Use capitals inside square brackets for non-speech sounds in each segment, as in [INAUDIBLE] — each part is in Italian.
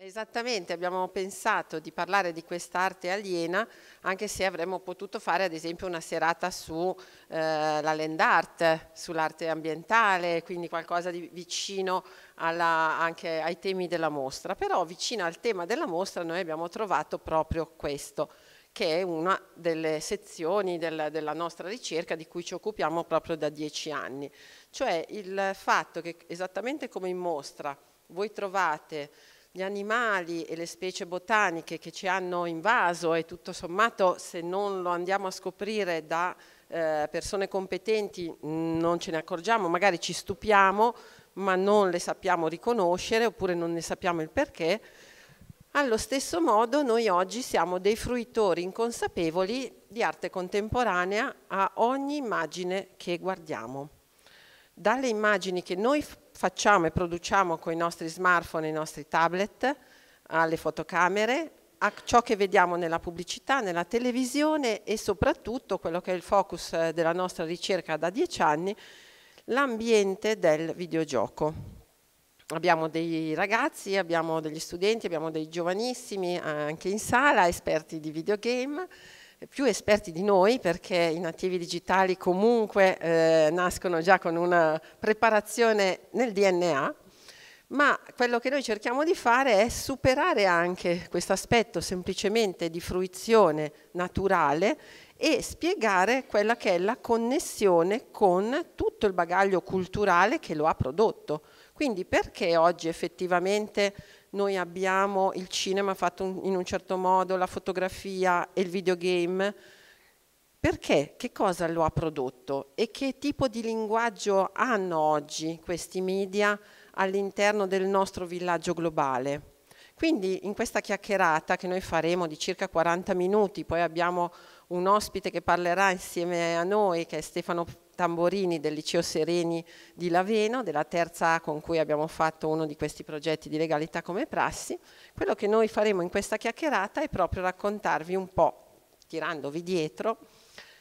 Esattamente, abbiamo pensato di parlare di quest'arte aliena, anche se avremmo potuto fare ad esempio una serata sulla eh, land art, sull'arte ambientale, quindi qualcosa di vicino alla, anche ai temi della mostra, però vicino al tema della mostra noi abbiamo trovato proprio questo, che è una delle sezioni del, della nostra ricerca di cui ci occupiamo proprio da dieci anni, cioè il fatto che esattamente come in mostra voi trovate gli animali e le specie botaniche che ci hanno invaso e tutto sommato se non lo andiamo a scoprire da eh, persone competenti non ce ne accorgiamo, magari ci stupiamo ma non le sappiamo riconoscere oppure non ne sappiamo il perché, allo stesso modo noi oggi siamo dei fruitori inconsapevoli di arte contemporanea a ogni immagine che guardiamo dalle immagini che noi facciamo e produciamo con i nostri smartphone e i nostri tablet, alle fotocamere, a ciò che vediamo nella pubblicità, nella televisione e soprattutto quello che è il focus eh, della nostra ricerca da dieci anni, l'ambiente del videogioco. Abbiamo dei ragazzi, abbiamo degli studenti, abbiamo dei giovanissimi eh, anche in sala, esperti di videogame, più esperti di noi perché i nativi digitali comunque eh, nascono già con una preparazione nel DNA, ma quello che noi cerchiamo di fare è superare anche questo aspetto semplicemente di fruizione naturale e spiegare quella che è la connessione con tutto il bagaglio culturale che lo ha prodotto. Quindi perché oggi effettivamente noi abbiamo il cinema fatto in un certo modo, la fotografia e il videogame, perché? Che cosa lo ha prodotto e che tipo di linguaggio hanno oggi questi media all'interno del nostro villaggio globale? Quindi in questa chiacchierata che noi faremo di circa 40 minuti, poi abbiamo un ospite che parlerà insieme a noi, che è Stefano Tamborini del Liceo Sereni di Laveno, della terza A con cui abbiamo fatto uno di questi progetti di legalità come prassi, quello che noi faremo in questa chiacchierata è proprio raccontarvi un po', tirandovi dietro,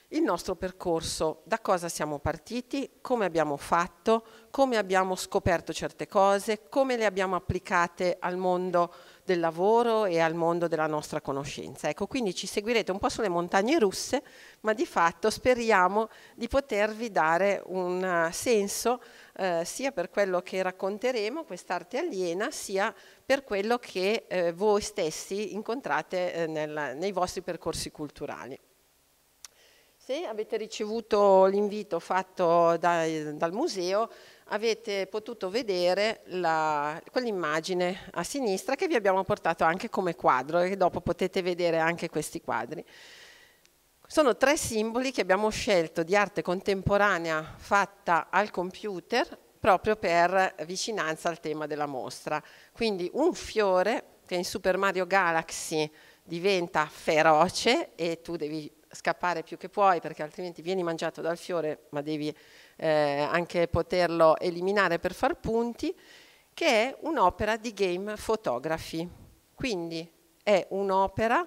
il nostro percorso, da cosa siamo partiti, come abbiamo fatto, come abbiamo scoperto certe cose, come le abbiamo applicate al mondo del lavoro e al mondo della nostra conoscenza. Ecco, quindi ci seguirete un po' sulle montagne russe, ma di fatto speriamo di potervi dare un eh, senso eh, sia per quello che racconteremo, quest'arte aliena, sia per quello che eh, voi stessi incontrate eh, nel, nei vostri percorsi culturali. Se avete ricevuto l'invito fatto dai, dal museo, avete potuto vedere la, quell'immagine a sinistra che vi abbiamo portato anche come quadro e dopo potete vedere anche questi quadri. Sono tre simboli che abbiamo scelto di arte contemporanea fatta al computer proprio per vicinanza al tema della mostra. Quindi un fiore che in Super Mario Galaxy diventa feroce e tu devi scappare più che puoi perché altrimenti vieni mangiato dal fiore ma devi eh, anche poterlo eliminare per far punti, che è un'opera di game photography. Quindi è un'opera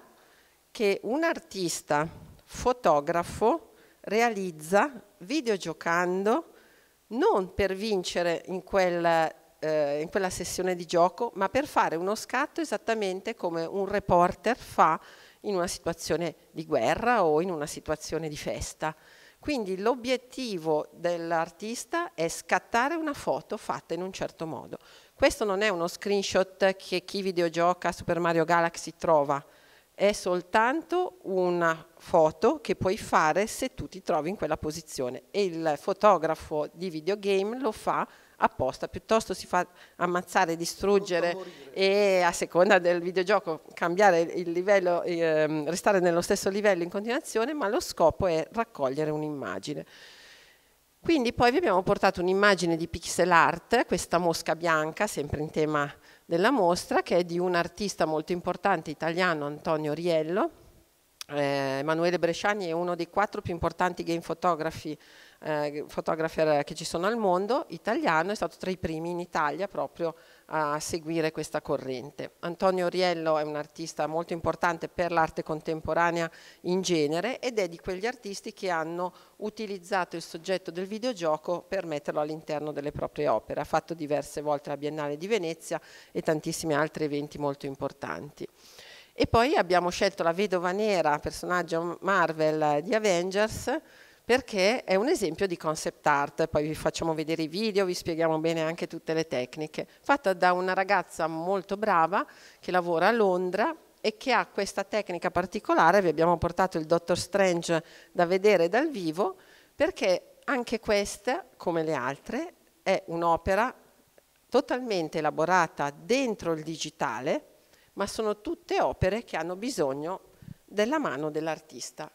che un artista fotografo realizza videogiocando non per vincere in, quel, eh, in, quella sessione di gioco, ma per fare uno scatto esattamente come un reporter fa in una situazione di guerra o in una situazione di festa. Quindi l'obiettivo dell'artista è scattare una foto fatta in un certo modo. Questo non è uno screenshot che chi videogioca Super Mario Galaxy trova, è soltanto una foto che puoi fare se tu ti trovi in quella posizione e il fotografo di videogame lo fa apposta, piuttosto si fa ammazzare, distruggere e a seconda del videogioco cambiare il livello, eh, restare nello stesso livello in continuazione, ma lo scopo è raccogliere un'immagine. Quindi poi vi abbiamo portato un'immagine di pixel art, questa mosca bianca, sempre in tema della mostra, che è di un artista molto importante italiano, Antonio Riello. Eh, Emanuele Bresciani è uno dei quattro più importanti game fotografi eh, fotografer che ci sono al mondo, italiano, è stato tra i primi in Italia proprio a seguire questa corrente. Antonio Riello è un artista molto importante per l'arte contemporanea in genere ed è di quegli artisti che hanno utilizzato il soggetto del videogioco per metterlo all'interno delle proprie opere. Ha fatto diverse volte la Biennale di Venezia e tantissimi altri eventi molto importanti. E poi abbiamo scelto la vedova nera, personaggio Marvel di Avengers, perché è un esempio di concept art, poi vi facciamo vedere i video, vi spieghiamo bene anche tutte le tecniche, fatta da una ragazza molto brava che lavora a Londra e che ha questa tecnica particolare, vi abbiamo portato il Dottor Strange da vedere dal vivo, perché anche questa, come le altre, è un'opera totalmente elaborata dentro il digitale, ma sono tutte opere che hanno bisogno della mano dell'artista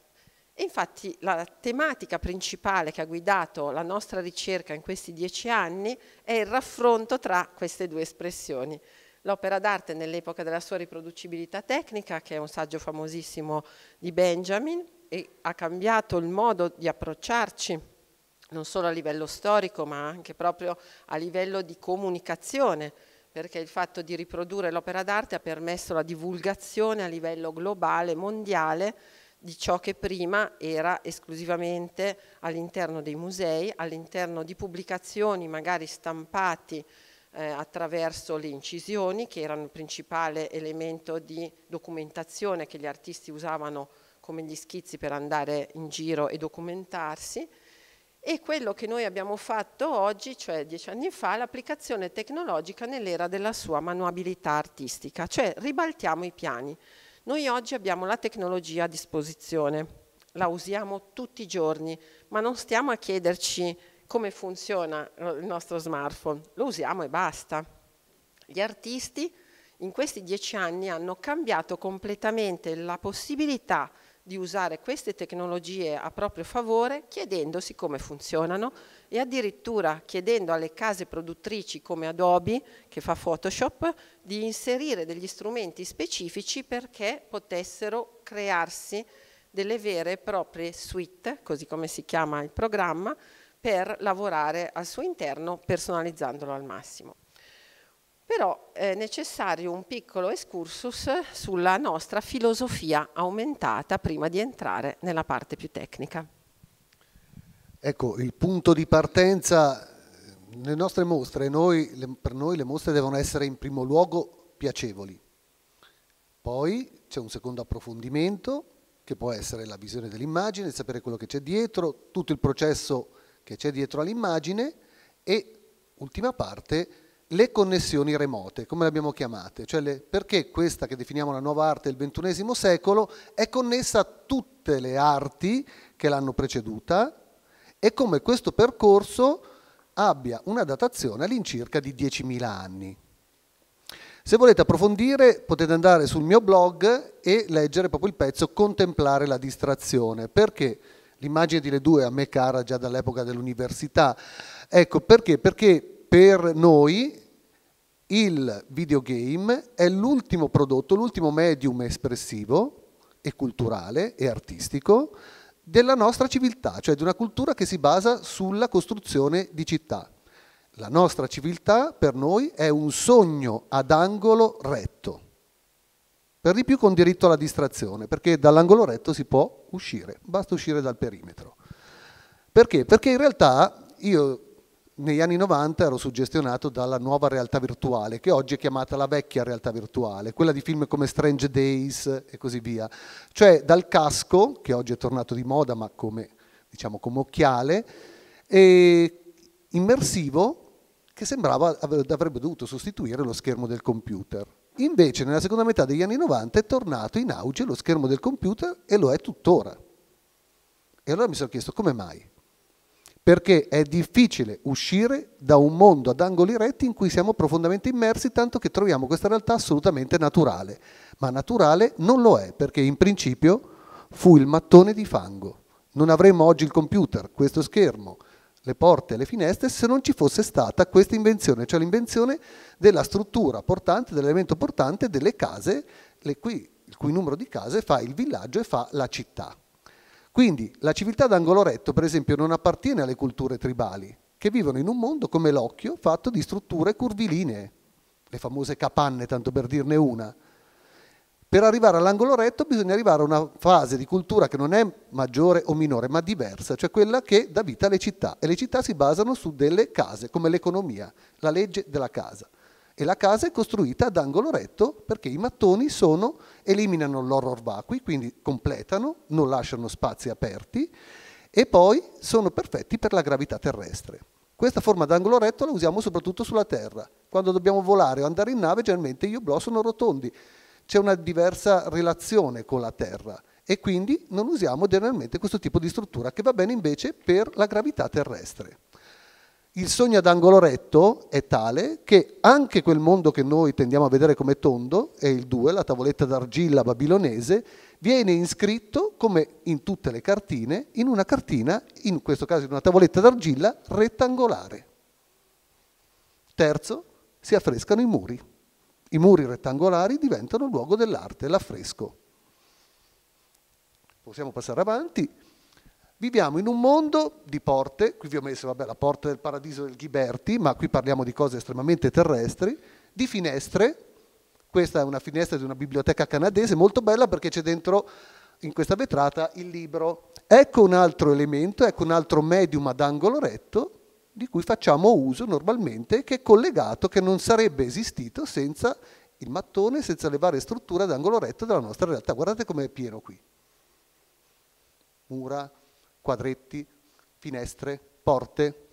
infatti la tematica principale che ha guidato la nostra ricerca in questi dieci anni è il raffronto tra queste due espressioni. L'opera d'arte nell'epoca della sua riproducibilità tecnica, che è un saggio famosissimo di Benjamin, e ha cambiato il modo di approcciarci non solo a livello storico ma anche proprio a livello di comunicazione perché il fatto di riprodurre l'opera d'arte ha permesso la divulgazione a livello globale, mondiale di ciò che prima era esclusivamente all'interno dei musei, all'interno di pubblicazioni magari stampati eh, attraverso le incisioni che erano il principale elemento di documentazione che gli artisti usavano come gli schizzi per andare in giro e documentarsi e quello che noi abbiamo fatto oggi, cioè dieci anni fa, l'applicazione tecnologica nell'era della sua manuabilità artistica, cioè ribaltiamo i piani. Noi oggi abbiamo la tecnologia a disposizione, la usiamo tutti i giorni, ma non stiamo a chiederci come funziona il nostro smartphone, lo usiamo e basta. Gli artisti in questi dieci anni hanno cambiato completamente la possibilità di usare queste tecnologie a proprio favore chiedendosi come funzionano, e addirittura chiedendo alle case produttrici come Adobe, che fa Photoshop, di inserire degli strumenti specifici perché potessero crearsi delle vere e proprie suite, così come si chiama il programma, per lavorare al suo interno personalizzandolo al massimo. Però è necessario un piccolo excursus sulla nostra filosofia aumentata prima di entrare nella parte più tecnica. Ecco, il punto di partenza nelle eh, nostre mostre, noi, le, per noi le mostre devono essere in primo luogo piacevoli, poi c'è un secondo approfondimento che può essere la visione dell'immagine, sapere quello che c'è dietro, tutto il processo che c'è dietro all'immagine e ultima parte le connessioni remote, come le abbiamo chiamate, cioè le, perché questa che definiamo la nuova arte del XXI secolo è connessa a tutte le arti che l'hanno preceduta e come questo percorso abbia una datazione all'incirca di 10.000 anni. Se volete approfondire potete andare sul mio blog e leggere proprio il pezzo Contemplare la distrazione, perché l'immagine di Le due a me cara già dall'epoca dell'università. Ecco perché? Perché per noi il videogame è l'ultimo prodotto, l'ultimo medium espressivo e culturale e artistico della nostra civiltà, cioè di una cultura che si basa sulla costruzione di città. La nostra civiltà per noi è un sogno ad angolo retto, per di più con diritto alla distrazione, perché dall'angolo retto si può uscire, basta uscire dal perimetro. Perché? Perché in realtà io negli anni 90 ero suggestionato dalla nuova realtà virtuale, che oggi è chiamata la vecchia realtà virtuale, quella di film come Strange Days e così via. Cioè dal casco, che oggi è tornato di moda ma come, diciamo, come occhiale, immersivo che sembrava avrebbe dovuto sostituire lo schermo del computer. Invece nella seconda metà degli anni 90 è tornato in auge lo schermo del computer e lo è tuttora. E allora mi sono chiesto come mai? perché è difficile uscire da un mondo ad angoli retti in cui siamo profondamente immersi, tanto che troviamo questa realtà assolutamente naturale. Ma naturale non lo è, perché in principio fu il mattone di fango. Non avremmo oggi il computer, questo schermo, le porte e le finestre, se non ci fosse stata questa invenzione, cioè l'invenzione della struttura portante, dell'elemento portante delle case, le cui, il cui numero di case fa il villaggio e fa la città. Quindi la civiltà d'Angoloretto, per esempio, non appartiene alle culture tribali, che vivono in un mondo come l'occhio fatto di strutture curvilinee, le famose capanne, tanto per dirne una. Per arrivare all'Angoloretto bisogna arrivare a una fase di cultura che non è maggiore o minore, ma diversa, cioè quella che dà vita alle città. E le città si basano su delle case, come l'economia, la legge della casa. E la casa è costruita ad angolo retto perché i mattoni sono eliminano l'horror vacui, quindi completano, non lasciano spazi aperti e poi sono perfetti per la gravità terrestre. Questa forma d'angolo retto la usiamo soprattutto sulla Terra. Quando dobbiamo volare o andare in nave, generalmente gli oblò sono rotondi. C'è una diversa relazione con la Terra e quindi non usiamo generalmente questo tipo di struttura che va bene invece per la gravità terrestre il sogno ad angolo retto è tale che anche quel mondo che noi tendiamo a vedere come tondo, è il 2, la tavoletta d'argilla babilonese, viene iscritto, come in tutte le cartine, in una cartina, in questo caso in una tavoletta d'argilla, rettangolare. Terzo, si affrescano i muri. I muri rettangolari diventano luogo dell'arte, l'affresco. Possiamo passare avanti. Viviamo in un mondo di porte, qui vi ho messo vabbè, la porta del paradiso del Ghiberti, ma qui parliamo di cose estremamente terrestri, di finestre, questa è una finestra di una biblioteca canadese molto bella perché c'è dentro in questa vetrata il libro. Ecco un altro elemento, ecco un altro medium ad angolo retto di cui facciamo uso normalmente, che è collegato, che non sarebbe esistito senza il mattone, senza le varie strutture ad angolo retto della nostra realtà. Guardate com'è pieno qui. Mura, quadretti, finestre, porte.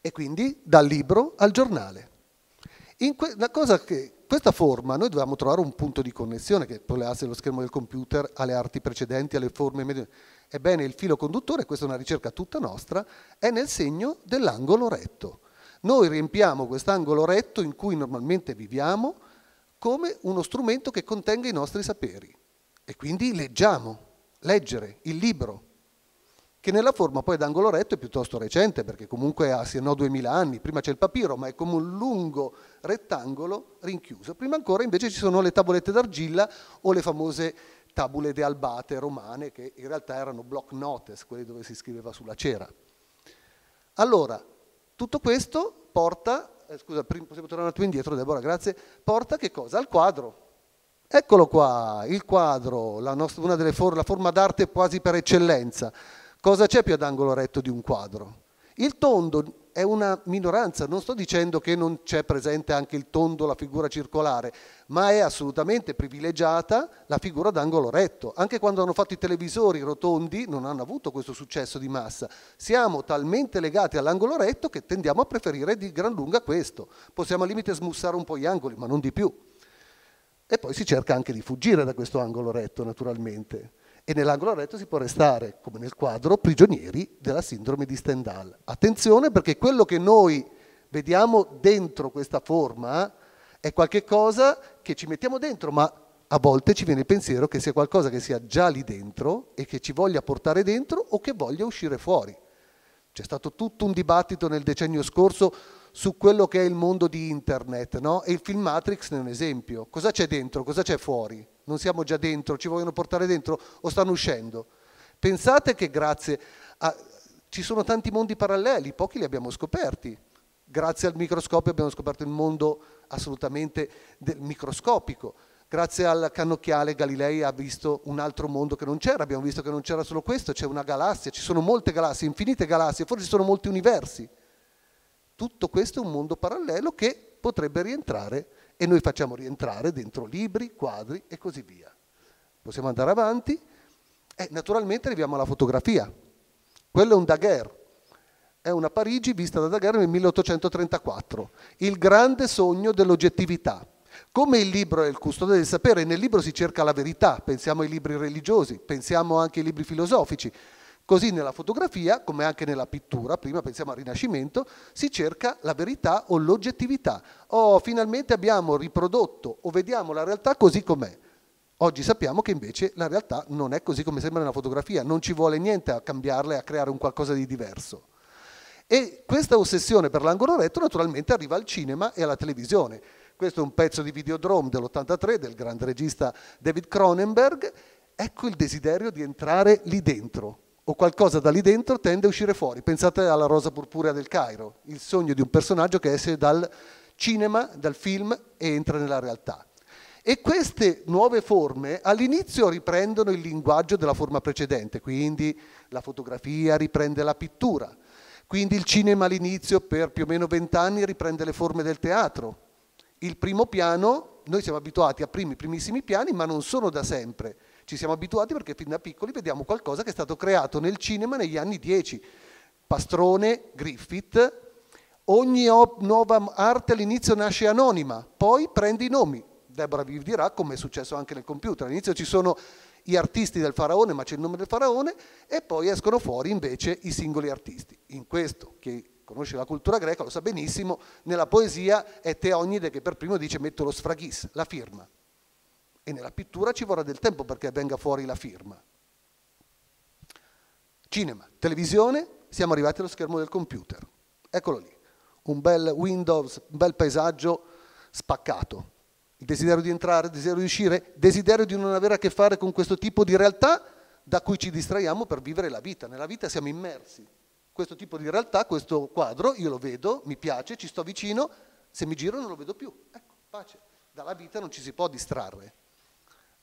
E quindi dal libro al giornale. Que che, questa forma noi dovevamo trovare un punto di connessione che poleasse lo schermo del computer alle arti precedenti, alle forme medie. Ebbene, il filo conduttore, questa è una ricerca tutta nostra, è nel segno dell'angolo retto. Noi riempiamo quest'angolo retto in cui normalmente viviamo come uno strumento che contenga i nostri saperi. E quindi leggiamo, leggere il libro, che nella forma poi d'angolo retto è piuttosto recente, perché comunque ha se no 2000 anni, prima c'è il papiro, ma è come un lungo rettangolo rinchiuso. Prima ancora invece ci sono le tavolette d'argilla o le famose tabule de albate romane, che in realtà erano block notes, quelle dove si scriveva sulla cera. Allora, tutto questo porta, eh, scusa, possiamo tornare un attimo indietro, Deborah, grazie, porta che cosa? Al quadro. Eccolo qua, il quadro, la, nostra, delle for la forma d'arte quasi per eccellenza. Cosa c'è più ad angolo retto di un quadro? Il tondo è una minoranza, non sto dicendo che non c'è presente anche il tondo, la figura circolare, ma è assolutamente privilegiata la figura ad angolo retto. Anche quando hanno fatto i televisori rotondi non hanno avuto questo successo di massa. Siamo talmente legati all'angolo retto che tendiamo a preferire di gran lunga questo. Possiamo al limite smussare un po' gli angoli, ma non di più. E poi si cerca anche di fuggire da questo angolo retto, naturalmente e nell'angolo retto si può restare, come nel quadro, prigionieri della sindrome di Stendhal. Attenzione perché quello che noi vediamo dentro questa forma è qualcosa che ci mettiamo dentro, ma a volte ci viene il pensiero che sia qualcosa che sia già lì dentro e che ci voglia portare dentro o che voglia uscire fuori. C'è stato tutto un dibattito nel decennio scorso su quello che è il mondo di internet, no? E il film Matrix ne è un esempio. Cosa c'è dentro? Cosa c'è fuori? non siamo già dentro, ci vogliono portare dentro o stanno uscendo? Pensate che grazie a... ci sono tanti mondi paralleli, pochi li abbiamo scoperti. Grazie al microscopio abbiamo scoperto il mondo assolutamente microscopico. Grazie al cannocchiale Galilei ha visto un altro mondo che non c'era, abbiamo visto che non c'era solo questo, c'è una galassia, ci sono molte galassie, infinite galassie, forse ci sono molti universi. Tutto questo è un mondo parallelo che potrebbe rientrare e noi facciamo rientrare dentro libri, quadri e così via. Possiamo andare avanti e naturalmente arriviamo alla fotografia. Quello è un daguerre, è una Parigi vista da Daguerre nel 1834, il grande sogno dell'oggettività. Come il libro è il custode del sapere, nel libro si cerca la verità, pensiamo ai libri religiosi, pensiamo anche ai libri filosofici, Così nella fotografia, come anche nella pittura, prima pensiamo al Rinascimento, si cerca la verità o l'oggettività. Oh, finalmente abbiamo riprodotto o vediamo la realtà così com'è. Oggi sappiamo che invece la realtà non è così come sembra nella fotografia, non ci vuole niente a cambiarla e a creare un qualcosa di diverso. E questa ossessione per l'angolo retto naturalmente arriva al cinema e alla televisione. Questo è un pezzo di Videodrome dell'83 del grande regista David Cronenberg. Ecco il desiderio di entrare lì dentro, o qualcosa da lì dentro tende a uscire fuori. Pensate alla rosa purpurea del Cairo, il sogno di un personaggio che esce dal cinema, dal film e entra nella realtà. E queste nuove forme all'inizio riprendono il linguaggio della forma precedente, quindi la fotografia riprende la pittura, quindi il cinema all'inizio per più o meno vent'anni riprende le forme del teatro. Il primo piano, noi siamo abituati a primi, primissimi piani, ma non sono da sempre. Ci siamo abituati perché fin da piccoli vediamo qualcosa che è stato creato nel cinema negli anni 10. Pastrone, Griffith, ogni nuova arte all'inizio nasce anonima, poi prende i nomi. Deborah vi dirà come è successo anche nel computer. All'inizio ci sono gli artisti del faraone, ma c'è il nome del faraone, e poi escono fuori invece i singoli artisti. In questo, chi conosce la cultura greca, lo sa benissimo, nella poesia è Teognide che per primo dice metto lo sfraghis, la firma, e nella pittura ci vorrà del tempo perché venga fuori la firma. Cinema, televisione, siamo arrivati allo schermo del computer. Eccolo lì, un bel Windows, un bel paesaggio spaccato. Il desiderio di entrare, il desiderio di uscire, il desiderio di non avere a che fare con questo tipo di realtà da cui ci distraiamo per vivere la vita. Nella vita siamo immersi. Questo tipo di realtà, questo quadro, io lo vedo, mi piace, ci sto vicino, se mi giro non lo vedo più. Ecco, pace. Dalla vita non ci si può distrarre.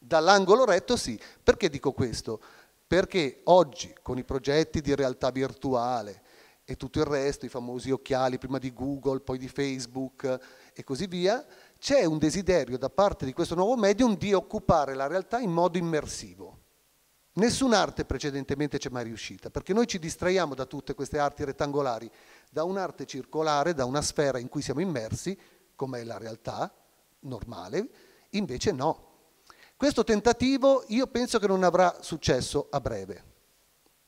Dall'angolo retto sì. Perché dico questo? Perché oggi con i progetti di realtà virtuale e tutto il resto, i famosi occhiali prima di Google, poi di Facebook e così via, c'è un desiderio da parte di questo nuovo medium di occupare la realtà in modo immersivo. Nessun'arte precedentemente c'è mai riuscita, perché noi ci distraiamo da tutte queste arti rettangolari, da un'arte circolare, da una sfera in cui siamo immersi, come è la realtà normale, invece no, questo tentativo io penso che non avrà successo a breve.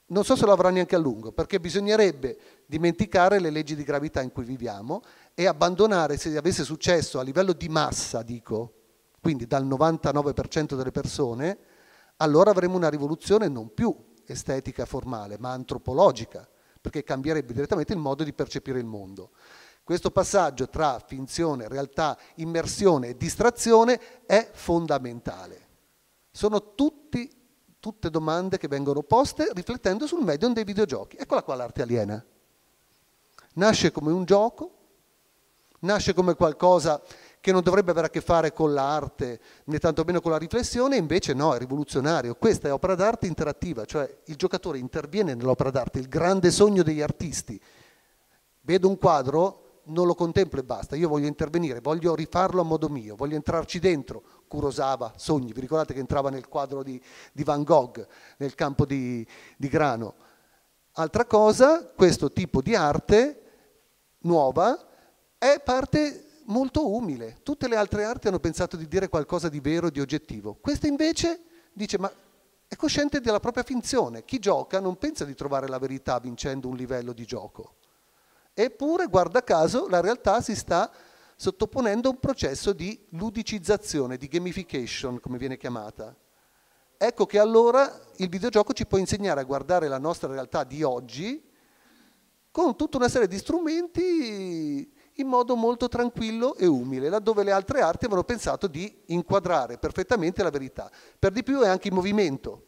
Non so se lo avrà neanche a lungo, perché bisognerebbe dimenticare le leggi di gravità in cui viviamo e abbandonare, se avesse successo a livello di massa, dico, quindi dal 99% delle persone, allora avremmo una rivoluzione non più estetica formale, ma antropologica, perché cambierebbe direttamente il modo di percepire il mondo. Questo passaggio tra finzione, realtà, immersione e distrazione è fondamentale. Sono tutti, tutte domande che vengono poste riflettendo sul medium dei videogiochi. Eccola qua l'arte aliena. Nasce come un gioco, nasce come qualcosa che non dovrebbe avere a che fare con l'arte né tantomeno con la riflessione, invece no, è rivoluzionario. Questa è opera d'arte interattiva, cioè il giocatore interviene nell'opera d'arte, il grande sogno degli artisti. Vedo un quadro, non lo contemplo e basta, io voglio intervenire, voglio rifarlo a modo mio, voglio entrarci dentro, Kurosawa, Sogni, vi ricordate che entrava nel quadro di, di Van Gogh, nel campo di, di grano. Altra cosa, questo tipo di arte nuova è parte molto umile, tutte le altre arti hanno pensato di dire qualcosa di vero, di oggettivo, questa invece dice ma è cosciente della propria finzione, chi gioca non pensa di trovare la verità vincendo un livello di gioco Eppure, guarda caso, la realtà si sta sottoponendo a un processo di ludicizzazione, di gamification, come viene chiamata. Ecco che allora il videogioco ci può insegnare a guardare la nostra realtà di oggi con tutta una serie di strumenti in modo molto tranquillo e umile, laddove le altre arti avevano pensato di inquadrare perfettamente la verità. Per di più è anche il movimento,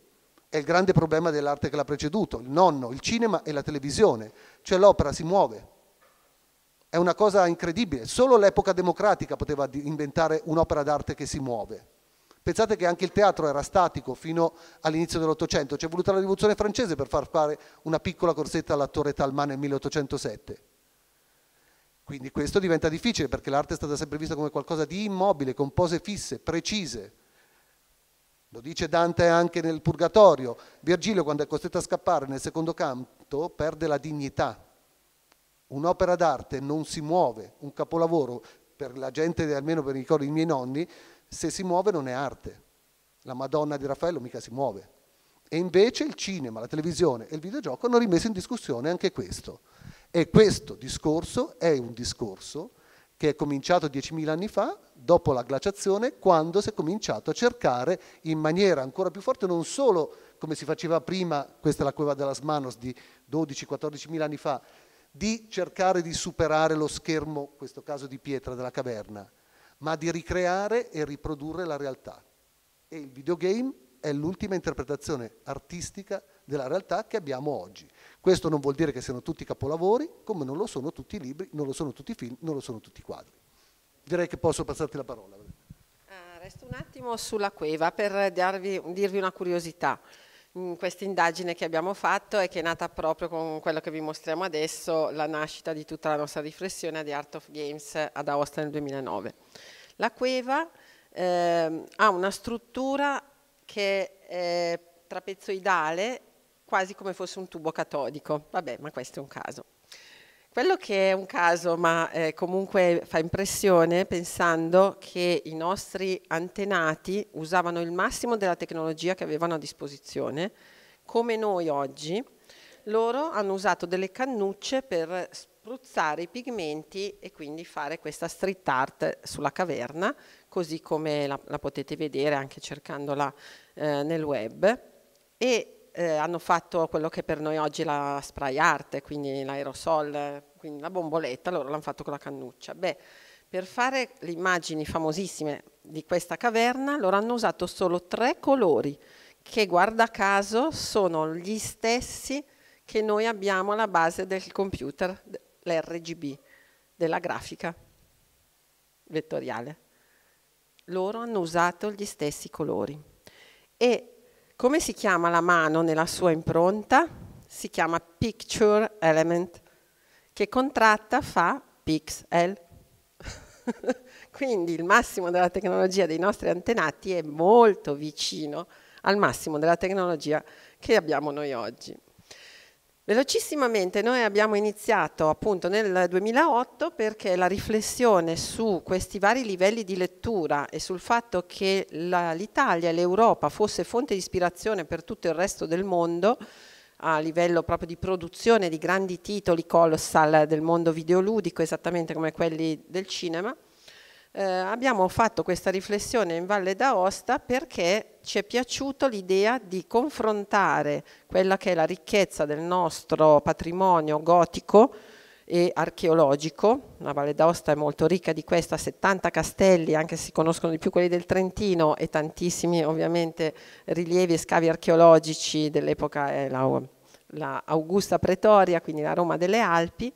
è il grande problema dell'arte che l'ha preceduto, il nonno, il cinema e la televisione, cioè l'opera si muove è una cosa incredibile, solo l'epoca democratica poteva inventare un'opera d'arte che si muove. Pensate che anche il teatro era statico fino all'inizio dell'Ottocento, c'è voluta la rivoluzione francese per far fare una piccola corsetta all'attore Talman nel 1807. Quindi questo diventa difficile perché l'arte è stata sempre vista come qualcosa di immobile, con pose fisse, precise. Lo dice Dante anche nel Purgatorio. Virgilio, quando è costretto a scappare nel secondo canto, perde la dignità Un'opera d'arte non si muove, un capolavoro, per la gente, almeno per ricordi i miei nonni, se si muove non è arte. La Madonna di Raffaello mica si muove. E invece il cinema, la televisione e il videogioco hanno rimesso in discussione anche questo. E questo discorso è un discorso che è cominciato 10.000 anni fa, dopo la glaciazione, quando si è cominciato a cercare in maniera ancora più forte non solo come si faceva prima, questa è la cueva della Smanos di 12-14.000 anni fa, di cercare di superare lo schermo, in questo caso di pietra, della caverna, ma di ricreare e riprodurre la realtà. E il videogame è l'ultima interpretazione artistica della realtà che abbiamo oggi. Questo non vuol dire che siano tutti capolavori, come non lo sono tutti i libri, non lo sono tutti i film, non lo sono tutti i quadri. Direi che posso passarti la parola. Ah, resto un attimo sulla cueva per darvi, dirvi una curiosità. Mm, questa indagine che abbiamo fatto e che è nata proprio con quello che vi mostriamo adesso, la nascita di tutta la nostra riflessione di Art of Games ad Aosta nel 2009. La Cueva eh, ha una struttura che è trapezoidale quasi come fosse un tubo catodico. Vabbè, ma questo è un caso. Quello che è un caso, ma eh, comunque fa impressione pensando che i nostri antenati usavano il massimo della tecnologia che avevano a disposizione, come noi oggi, loro hanno usato delle cannucce per spruzzare i pigmenti e quindi fare questa street art sulla caverna, così come la, la potete vedere anche cercandola eh, nel web. E eh, hanno fatto quello che per noi oggi è la spray art, quindi l'aerosol, quindi la bomboletta, loro l'hanno fatto con la cannuccia. Beh, per fare le immagini famosissime di questa caverna loro hanno usato solo tre colori che guarda caso sono gli stessi che noi abbiamo alla base del computer, l'RGB, della grafica vettoriale. Loro hanno usato gli stessi colori e come si chiama la mano nella sua impronta? Si chiama Picture Element, che contratta fa pixel. [LAUGHS] Quindi il massimo della tecnologia dei nostri antenati è molto vicino al massimo della tecnologia che abbiamo noi oggi. Velocissimamente noi abbiamo iniziato appunto nel 2008 perché la riflessione su questi vari livelli di lettura e sul fatto che l'Italia e l'Europa fosse fonte di ispirazione per tutto il resto del mondo a livello proprio di produzione di grandi titoli colossal del mondo videoludico, esattamente come quelli del cinema, eh, abbiamo fatto questa riflessione in Valle d'Aosta perché ci è piaciuto l'idea di confrontare quella che è la ricchezza del nostro patrimonio gotico e archeologico, la Valle d'Aosta è molto ricca di questa, 70 castelli, anche se si conoscono di più quelli del Trentino e tantissimi ovviamente rilievi e scavi archeologici dell'epoca eh, la, la Augusta Pretoria, quindi la Roma delle Alpi,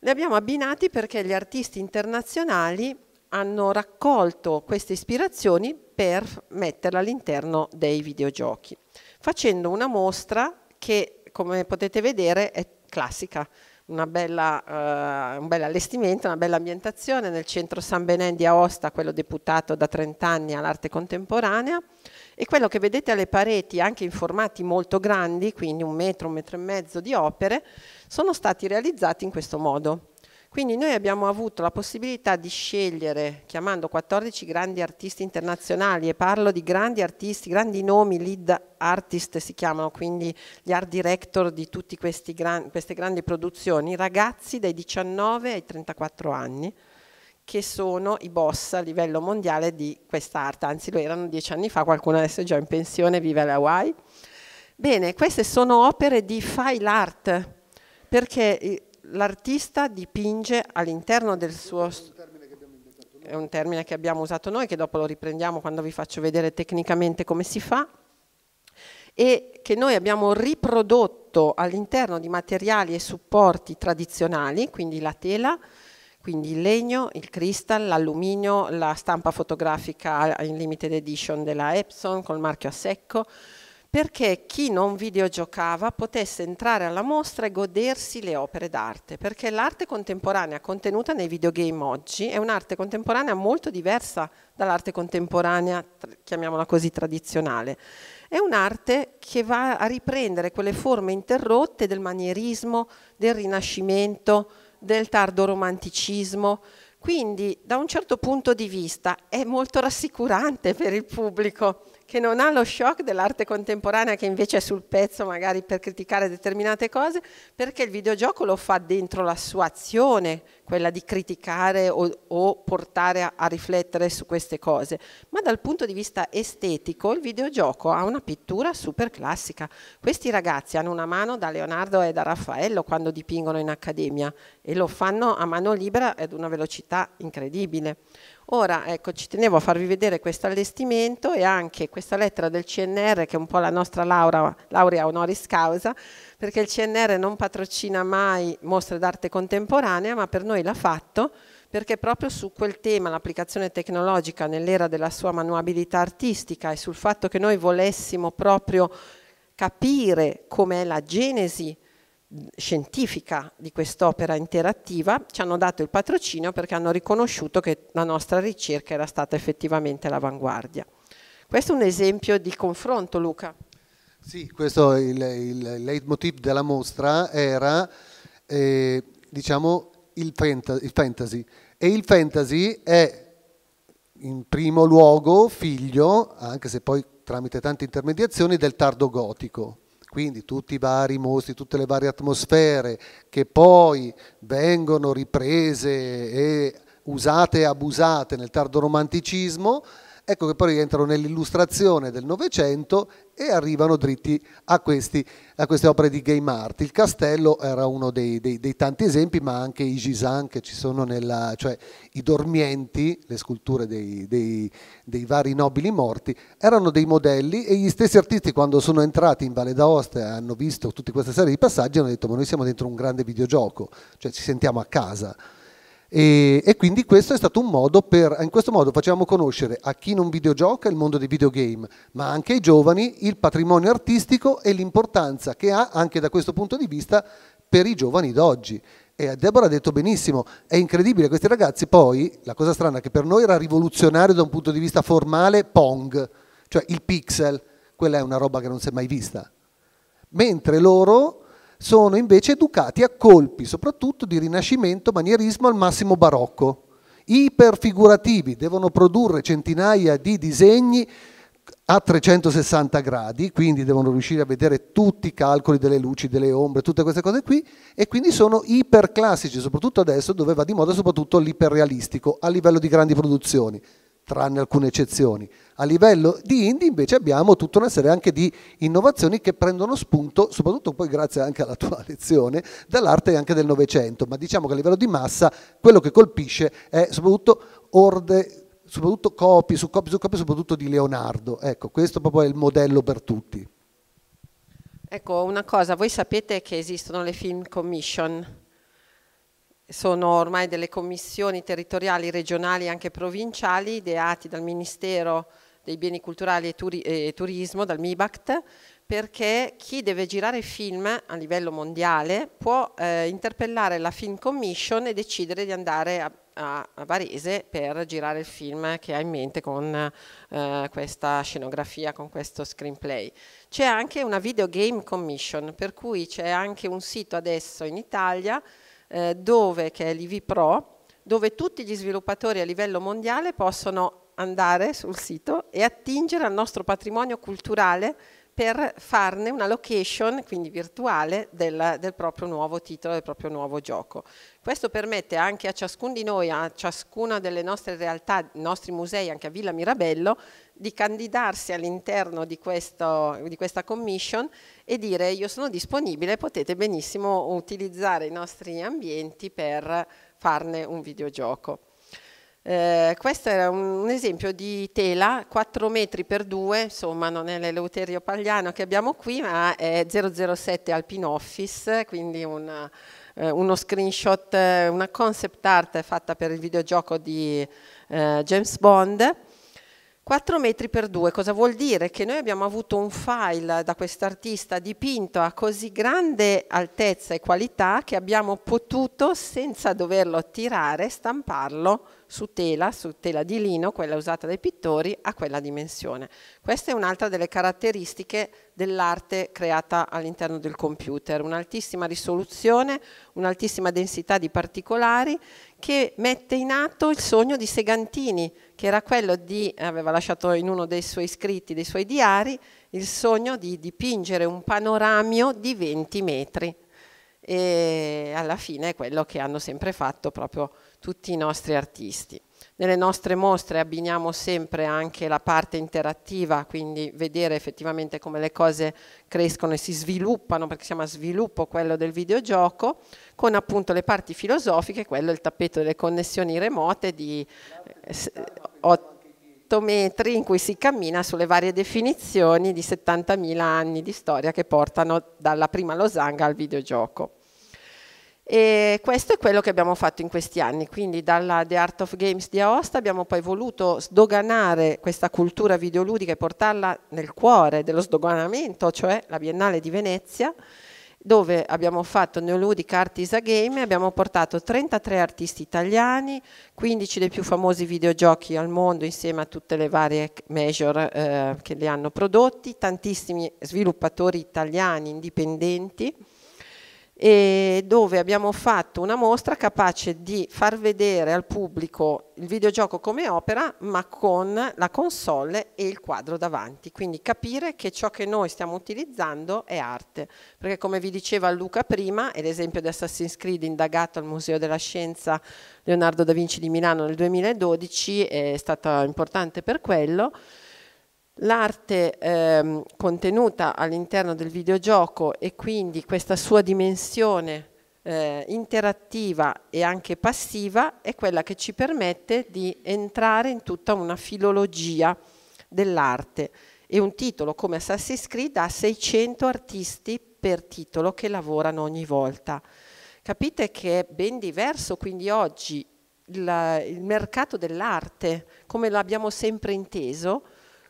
li abbiamo abbinati perché gli artisti internazionali hanno raccolto queste ispirazioni per metterle all'interno dei videogiochi, facendo una mostra che, come potete vedere, è classica. Bella, eh, un bel allestimento, una bella ambientazione nel centro San Benen di Aosta, quello deputato da 30 anni all'arte contemporanea e quello che vedete alle pareti, anche in formati molto grandi, quindi un metro, un metro e mezzo di opere, sono stati realizzati in questo modo. Quindi noi abbiamo avuto la possibilità di scegliere, chiamando 14 grandi artisti internazionali, e parlo di grandi artisti, grandi nomi, lead artist si chiamano, quindi gli art director di tutte gran, queste grandi produzioni, ragazzi dai 19 ai 34 anni, che sono i boss a livello mondiale di questa quest'arte, anzi lo erano dieci anni fa, qualcuno adesso è già in pensione, vive alle Hawaii. Bene, queste sono opere di file art, perché eh, l'artista dipinge all'interno del suo... È un termine che abbiamo usato noi, che dopo lo riprendiamo quando vi faccio vedere tecnicamente come si fa, e che noi abbiamo riprodotto all'interno di materiali e supporti tradizionali, quindi la tela, quindi il legno, il cristal, l'alluminio, la stampa fotografica in limited edition della Epson col marchio a secco, perché chi non videogiocava potesse entrare alla mostra e godersi le opere d'arte, perché l'arte contemporanea contenuta nei videogame oggi è un'arte contemporanea molto diversa dall'arte contemporanea, chiamiamola così, tradizionale. È un'arte che va a riprendere quelle forme interrotte del manierismo, del rinascimento, del tardo romanticismo, quindi da un certo punto di vista è molto rassicurante [LAUGHS] per il pubblico che non ha lo shock dell'arte contemporanea che invece è sul pezzo magari per criticare determinate cose, perché il videogioco lo fa dentro la sua azione, quella di criticare o, o portare a, a riflettere su queste cose, ma dal punto di vista estetico il videogioco ha una pittura super classica. Questi ragazzi hanno una mano da Leonardo e da Raffaello quando dipingono in accademia e lo fanno a mano libera ed una velocità incredibile. Ora, ecco, ci tenevo a farvi vedere questo allestimento e anche questa lettera del CNR, che è un po' la nostra laura, laurea honoris causa, perché il CNR non patrocina mai mostre d'arte contemporanea, ma per noi l'ha fatto, perché proprio su quel tema, l'applicazione tecnologica nell'era della sua manuabilità artistica e sul fatto che noi volessimo proprio capire com'è la genesi scientifica di quest'opera interattiva, ci hanno dato il patrocinio perché hanno riconosciuto che la nostra ricerca era stata effettivamente all'avanguardia. Questo è un esempio di confronto, Luca. Sì, questo il, il leitmotiv della mostra era eh, diciamo il, fantasy e il fantasy è in primo luogo figlio, anche se poi tramite tante intermediazioni, del tardo gotico quindi tutti i vari mostri, tutte le varie atmosfere che poi vengono riprese e usate e abusate nel tardo romanticismo, Ecco che poi rientrano nell'illustrazione del Novecento e arrivano dritti a, questi, a, queste opere di game art. Il castello era uno dei, dei, dei tanti esempi, ma anche i Gisan che ci sono nella, cioè i dormienti, le sculture dei, dei, vari nobili morti, erano dei modelli e gli stessi artisti quando sono entrati in Valle d'Aosta e hanno visto tutta questa serie di passaggi hanno detto ma noi siamo dentro un grande videogioco, cioè ci sentiamo a casa. E, e, quindi questo è stato un modo per, in questo modo facciamo conoscere a chi non videogioca il mondo dei videogame, ma anche ai giovani il patrimonio artistico e l'importanza che ha anche da questo punto di vista per i giovani d'oggi. E Deborah ha detto benissimo, è incredibile, questi ragazzi poi, la cosa strana è che per noi era rivoluzionario da un punto di vista formale, Pong, cioè il pixel, quella è una roba che non si è mai vista. Mentre loro sono invece educati a colpi soprattutto di rinascimento, manierismo al massimo barocco, iperfigurativi, devono produrre centinaia di disegni a 360 gradi, quindi devono riuscire a vedere tutti i calcoli delle luci, delle ombre, tutte queste cose qui, e quindi sono iperclassici, soprattutto adesso dove va di moda soprattutto l'iperrealistico a livello di grandi produzioni, tranne alcune eccezioni. A livello di indie invece abbiamo tutta una serie anche di innovazioni che prendono spunto, soprattutto poi grazie anche alla tua [LAUGHS] lezione, dall'arte anche del Novecento, ma diciamo che a livello di massa quello che colpisce è soprattutto orde soprattutto copie su copie su copie, soprattutto di Leonardo. Ecco, questo proprio è il modello per tutti. Ecco, una cosa, voi sapete che esistono le film commission, sono ormai delle commissioni territoriali, regionali e anche provinciali ideate dal Ministero dei Beni Culturali e, Turi e Turismo, dal MIBACT, perché chi deve girare film a livello mondiale può eh, interpellare la Film Commission e decidere di andare a, a, a, Varese per girare il film che ha in mente con eh, questa scenografia, con questo screenplay. C'è anche una Videogame Commission, per cui c'è anche un sito adesso in Italia eh, dove, che è l'IV Pro, dove tutti gli sviluppatori a livello mondiale possono andare sul sito e attingere al nostro patrimonio culturale per farne una location, quindi virtuale, del, del, proprio nuovo titolo, del proprio nuovo gioco. Questo permette anche a ciascuno di noi, a ciascuna delle nostre realtà, i nostri musei, anche a Villa Mirabello, di candidarsi all'interno di, di, questa commission e dire io sono disponibile, potete benissimo utilizzare i nostri ambienti per farne un videogioco. Eh, questo era un, un, esempio di tela 4 metri per 2, insomma non è l'eleuterio pagliano che abbiamo qui, ma è 007 Alpine Office, quindi una, eh, uno screenshot, eh, una concept art fatta per il videogioco di eh, James Bond. 4 metri per 2, cosa vuol dire? Che noi abbiamo avuto un file da quest'artista dipinto a così grande altezza e qualità che abbiamo potuto, senza doverlo tirare, stamparlo su tela, su tela di lino, quella usata dai pittori, a quella dimensione. Questa è un'altra delle caratteristiche dell'arte creata all'interno del computer, un'altissima risoluzione, un'altissima densità di particolari che mette in atto il sogno di Segantini, che era quello di, aveva lasciato in uno dei suoi scritti, dei suoi diari, il sogno di dipingere un panoramio di 20 metri. E alla fine è quello che hanno sempre fatto proprio tutti i nostri artisti. Nelle nostre mostre abbiniamo sempre anche la parte interattiva, quindi vedere effettivamente come le cose crescono e si sviluppano, perché si chiama sviluppo quello del videogioco, con appunto le parti filosofiche, quello è il tappeto delle connessioni remote di 8 eh, eh, metri in cui si cammina sulle varie definizioni di 70.000 anni di storia che portano dalla prima losanga al videogioco. E questo è quello che abbiamo fatto in questi anni, quindi dalla The Art of Games di Aosta abbiamo poi voluto sdoganare questa cultura videoludica e portarla nel cuore dello sdoganamento, cioè la Biennale di Venezia, dove abbiamo fatto Neoludic a Game, abbiamo portato 33 artisti italiani, 15 dei più famosi videogiochi al mondo insieme a tutte le varie major eh, che li hanno prodotti, tantissimi sviluppatori italiani indipendenti e dove abbiamo fatto una mostra capace di far vedere al pubblico il videogioco come opera ma con la console e il quadro davanti, quindi capire che ciò che noi stiamo utilizzando è arte, perché come vi diceva Luca prima e l'esempio di Assassin's Creed indagato al Museo della Scienza Leonardo da Vinci di Milano nel 2012 è stato importante per quello, L'arte ehm, contenuta all'interno del videogioco e quindi questa sua dimensione eh, interattiva e anche passiva è quella che ci permette di entrare in tutta una filologia dell'arte e un titolo come Assassin's Creed ha 600 artisti per titolo che lavorano ogni volta. Capite che è ben diverso quindi oggi il, il mercato dell'arte, come l'abbiamo sempre inteso,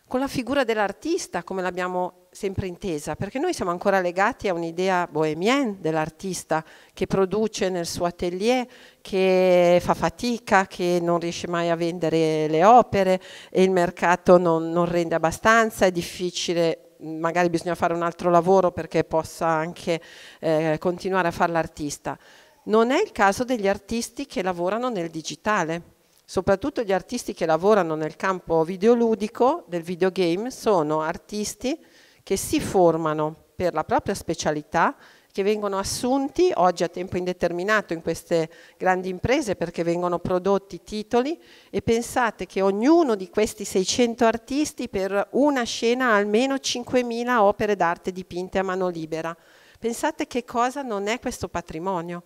con la figura dell'artista come l'abbiamo sempre intesa, perché noi siamo ancora legati a un'idea bohemienne dell'artista che produce nel suo atelier, che fa fatica, che non riesce mai a vendere le opere e il mercato non, non rende abbastanza, è difficile magari bisogna fare un altro lavoro perché possa anche eh, continuare a fare l'artista. Non è il caso degli artisti che lavorano nel digitale, soprattutto gli artisti che lavorano nel campo videoludico del videogame sono artisti che si formano per la propria specialità, che vengono assunti oggi a tempo indeterminato in queste grandi imprese perché vengono prodotti titoli e pensate che ognuno di questi 600 artisti per una scena ha almeno 5.000 opere d'arte dipinte a mano libera. Pensate che cosa non è questo patrimonio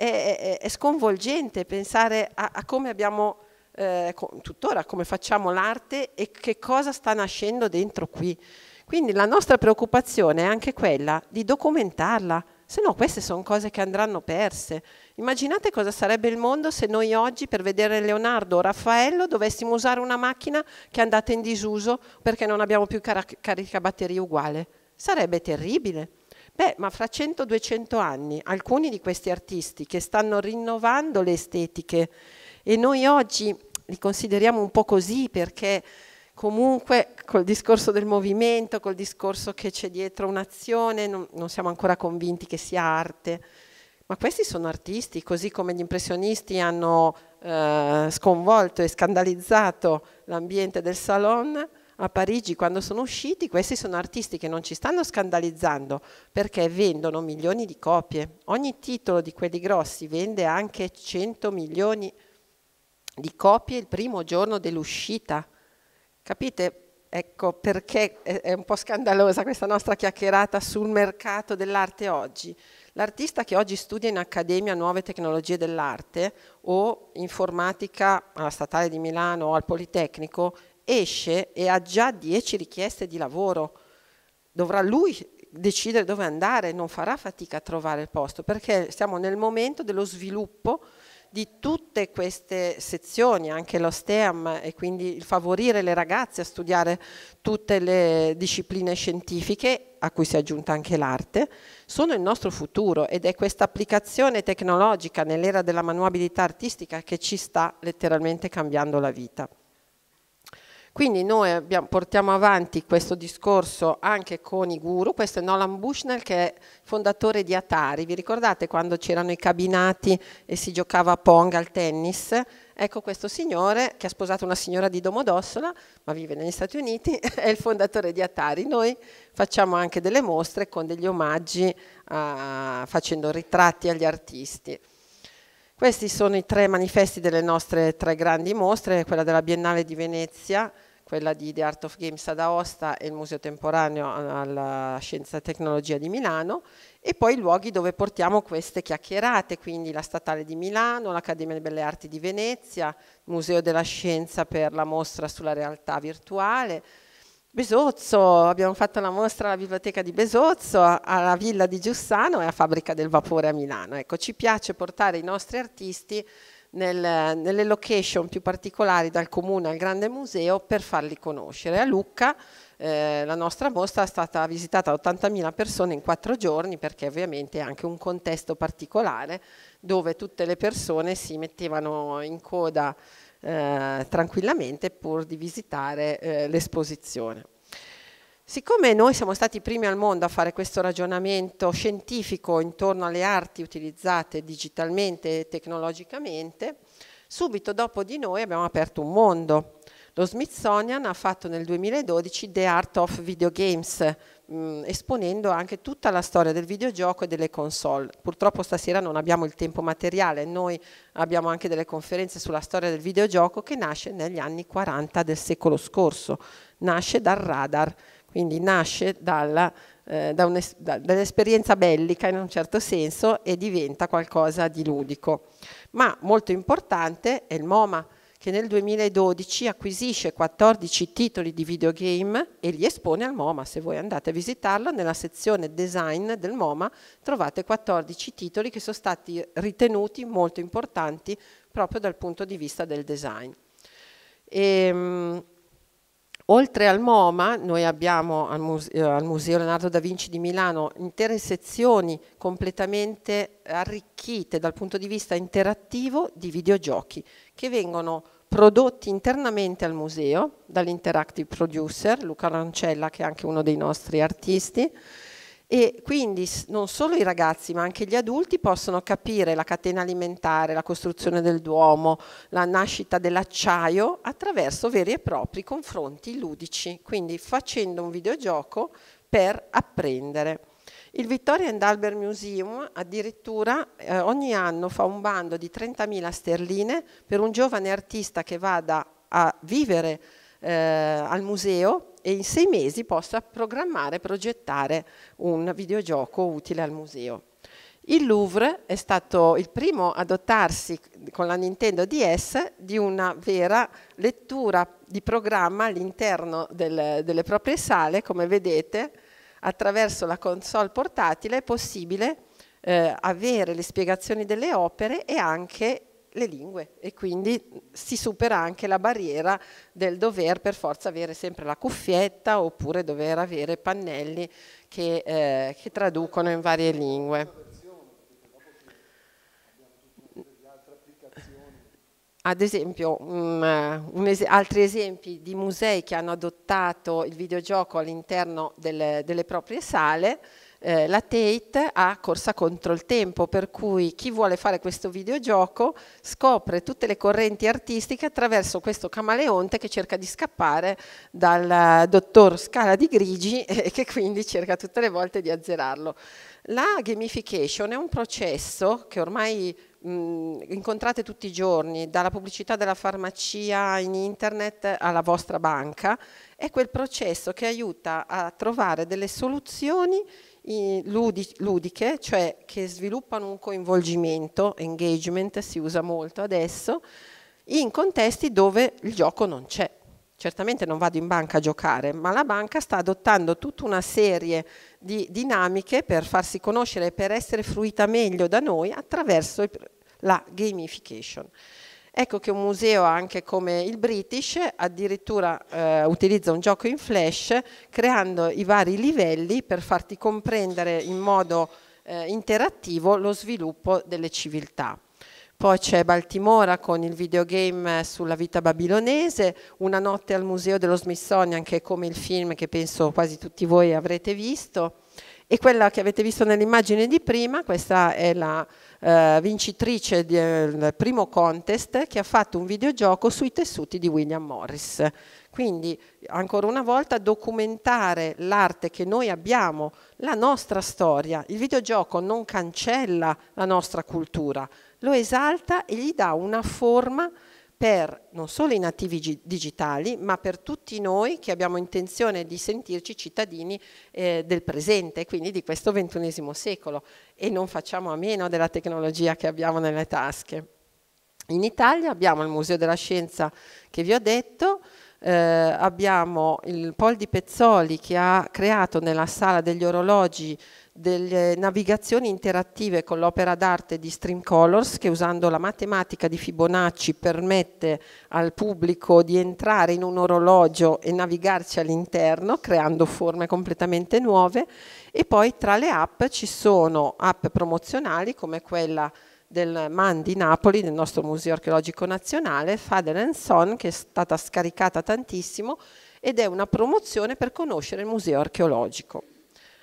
è, è sconvolgente pensare a, a come abbiamo, eh, tuttora come facciamo l'arte e che cosa sta nascendo dentro qui. Quindi la nostra preoccupazione è anche quella di documentarla, se no queste sono cose che andranno perse. Immaginate cosa sarebbe il mondo se noi oggi per vedere Leonardo o Raffaello dovessimo usare una macchina che è andata in disuso perché non abbiamo più car- caricabatterie uguale. Sarebbe terribile. Beh, ma fra 100-200 anni alcuni di questi artisti che stanno rinnovando le estetiche e noi oggi li consideriamo un po' così perché comunque col discorso del movimento, col discorso che c'è dietro un'azione, non, non siamo ancora convinti che sia arte. Ma questi sono artisti, così come gli impressionisti hanno eh, sconvolto e scandalizzato l'ambiente del salon, a Parigi quando sono usciti, questi sono artisti che non ci stanno scandalizzando perché vendono milioni di copie. Ogni titolo di quelli grossi vende anche 100 milioni di copie il primo giorno dell'uscita. Capite? Ecco perché è un po' scandalosa questa nostra chiacchierata sul mercato dell'arte oggi. L'artista che oggi studia in accademia nuove tecnologie dell'arte o informatica alla Statale di Milano o al Politecnico esce e ha già 10 richieste di lavoro, dovrà lui decidere dove andare, non farà fatica a trovare il posto, perché siamo nel momento dello sviluppo di tutte queste sezioni, anche lo STEM e quindi il favorire le ragazze a studiare tutte le discipline scientifiche, a cui si è aggiunta anche l'arte, sono il nostro futuro ed è questa applicazione tecnologica nell'era della manuabilità artistica che ci sta letteralmente cambiando la vita. Quindi noi abbiamo, portiamo avanti questo discorso anche con i guru, questo è Nolan Bushnell che è fondatore di Atari, vi ricordate quando c'erano i cabinati e si giocava a Pong al tennis? Ecco questo signore che ha sposato una signora di Domodossola, ma vive negli Stati Uniti, [LAUGHS] è il fondatore di Atari. Noi facciamo anche delle mostre con degli omaggi uh, facendo ritratti agli artisti. Questi sono i tre manifesti delle nostre tre grandi mostre, quella della Biennale di Venezia, quella di The Art of Games ad Aosta e il Museo Temporaneo alla Scienza e Tecnologia di Milano e poi i luoghi dove portiamo queste chiacchierate, quindi la Statale di Milano, l'Accademia delle Belle Arti di Venezia, il Museo della Scienza per la mostra sulla realtà virtuale, Besozzo, abbiamo fatto la mostra alla biblioteca di Besozzo, alla villa di Giussano e a Fabbrica del Vapore a Milano. Ecco, ci piace portare i nostri artisti nel, nelle location più particolari dal comune al grande museo per farli conoscere. A Lucca eh, la nostra mostra è stata visitata da 80.000 persone in quattro giorni perché ovviamente è anche un contesto particolare dove tutte le persone si mettevano in coda eh, tranquillamente pur di visitare eh, l'esposizione. Siccome noi siamo stati i primi al mondo a fare questo ragionamento scientifico intorno alle arti utilizzate digitalmente e tecnologicamente, subito dopo di noi abbiamo aperto un mondo. Lo Smithsonian ha fatto nel 2012 The Art of Video Games, mh, esponendo anche tutta la storia del videogioco e delle console. Purtroppo stasera non abbiamo il tempo materiale, noi abbiamo anche delle conferenze sulla storia del videogioco che nasce negli anni 40 del secolo scorso, nasce dal radar, quindi nasce dalla eh, da un, da, dall'esperienza bellica in un certo senso e diventa qualcosa di ludico. Ma molto importante è il MoMA, che nel 2012 acquisisce 14 titoli di videogame e li espone al MoMA. Se voi andate a visitarlo, nella sezione design del MoMA trovate 14 titoli che sono stati ritenuti molto importanti proprio dal punto di vista del design. E, ehm, Oltre al MoMA, noi abbiamo al, Museo, eh, al Museo Leonardo da Vinci di Milano intere sezioni completamente arricchite dal punto di vista interattivo di videogiochi che vengono prodotti internamente al museo dall'interactive producer Luca Rancella che è anche uno dei nostri artisti e quindi non solo i ragazzi ma anche gli adulti possono capire la catena alimentare, la costruzione del Duomo, la nascita dell'acciaio attraverso veri e propri confronti ludici, quindi facendo un videogioco per apprendere. Il Victoria and Albert Museum addirittura eh, ogni anno fa un bando di 30.000 sterline per un giovane artista che vada a vivere eh, al museo e in sei mesi possa programmare e progettare un videogioco utile al museo. Il Louvre è stato il primo a dotarsi con la Nintendo DS di una vera lettura di programma all'interno del, delle proprie sale, come vedete attraverso la console portatile è possibile eh, avere le spiegazioni delle opere e anche le lingue e quindi si supera anche la barriera del dover per forza avere sempre la cuffietta oppure dover avere pannelli che, eh, che traducono in varie lingue. Ad esempio, um, es altri esempi di musei che hanno adottato il videogioco all'interno delle, delle proprie sale, eh, la Tate ha corsa contro il tempo, per cui chi vuole fare questo videogioco scopre tutte le correnti artistiche attraverso questo camaleonte che cerca di scappare dal eh, dottor Scala di Grigi [LAUGHS] e che quindi cerca tutte le volte di azzerarlo. La gamification è un processo che ormai mh, incontrate tutti i giorni, dalla pubblicità della farmacia in internet alla vostra banca, è quel processo che aiuta a trovare delle soluzioni ludiche, cioè che sviluppano un coinvolgimento, engagement si usa molto adesso, in contesti dove il gioco non c'è. Certamente non vado in banca a giocare, ma la banca sta adottando tutta una serie di dinamiche per farsi conoscere e per essere fruita meglio da noi attraverso la gamification. Ecco che un museo anche come il British addirittura eh, utilizza un gioco in flash creando i vari livelli per farti comprendere in modo eh, interattivo lo sviluppo delle civiltà. Poi c'è Baltimora con il videogame sulla vita babilonese, Una notte al Museo dello Smithsonian che è come il film che penso quasi tutti voi avrete visto e quella che avete visto nell'immagine di prima, questa è la eh, vincitrice del primo contest che ha fatto un videogioco sui tessuti di William Morris. Quindi, ancora una volta, documentare l'arte che noi abbiamo, la nostra storia. Il videogioco non cancella la nostra cultura, lo esalta e gli dà una forma per non solo i nativi digitali, ma per tutti noi che abbiamo intenzione di sentirci cittadini eh, del presente, quindi di questo ventunesimo secolo, e non facciamo a meno della tecnologia che abbiamo nelle tasche. In Italia abbiamo il Museo della Scienza che vi ho detto, eh, abbiamo il Pol di Pezzoli che ha creato nella sala degli orologi delle navigazioni interattive con l'opera d'arte di Stream Colors che usando la matematica di Fibonacci permette al pubblico di entrare in un orologio e navigarci all'interno creando forme completamente nuove e poi tra le app ci sono app promozionali come quella del MAN di Napoli, del nostro Museo Archeologico Nazionale, Father Son, che è stata scaricata tantissimo ed è una promozione per conoscere il museo archeologico.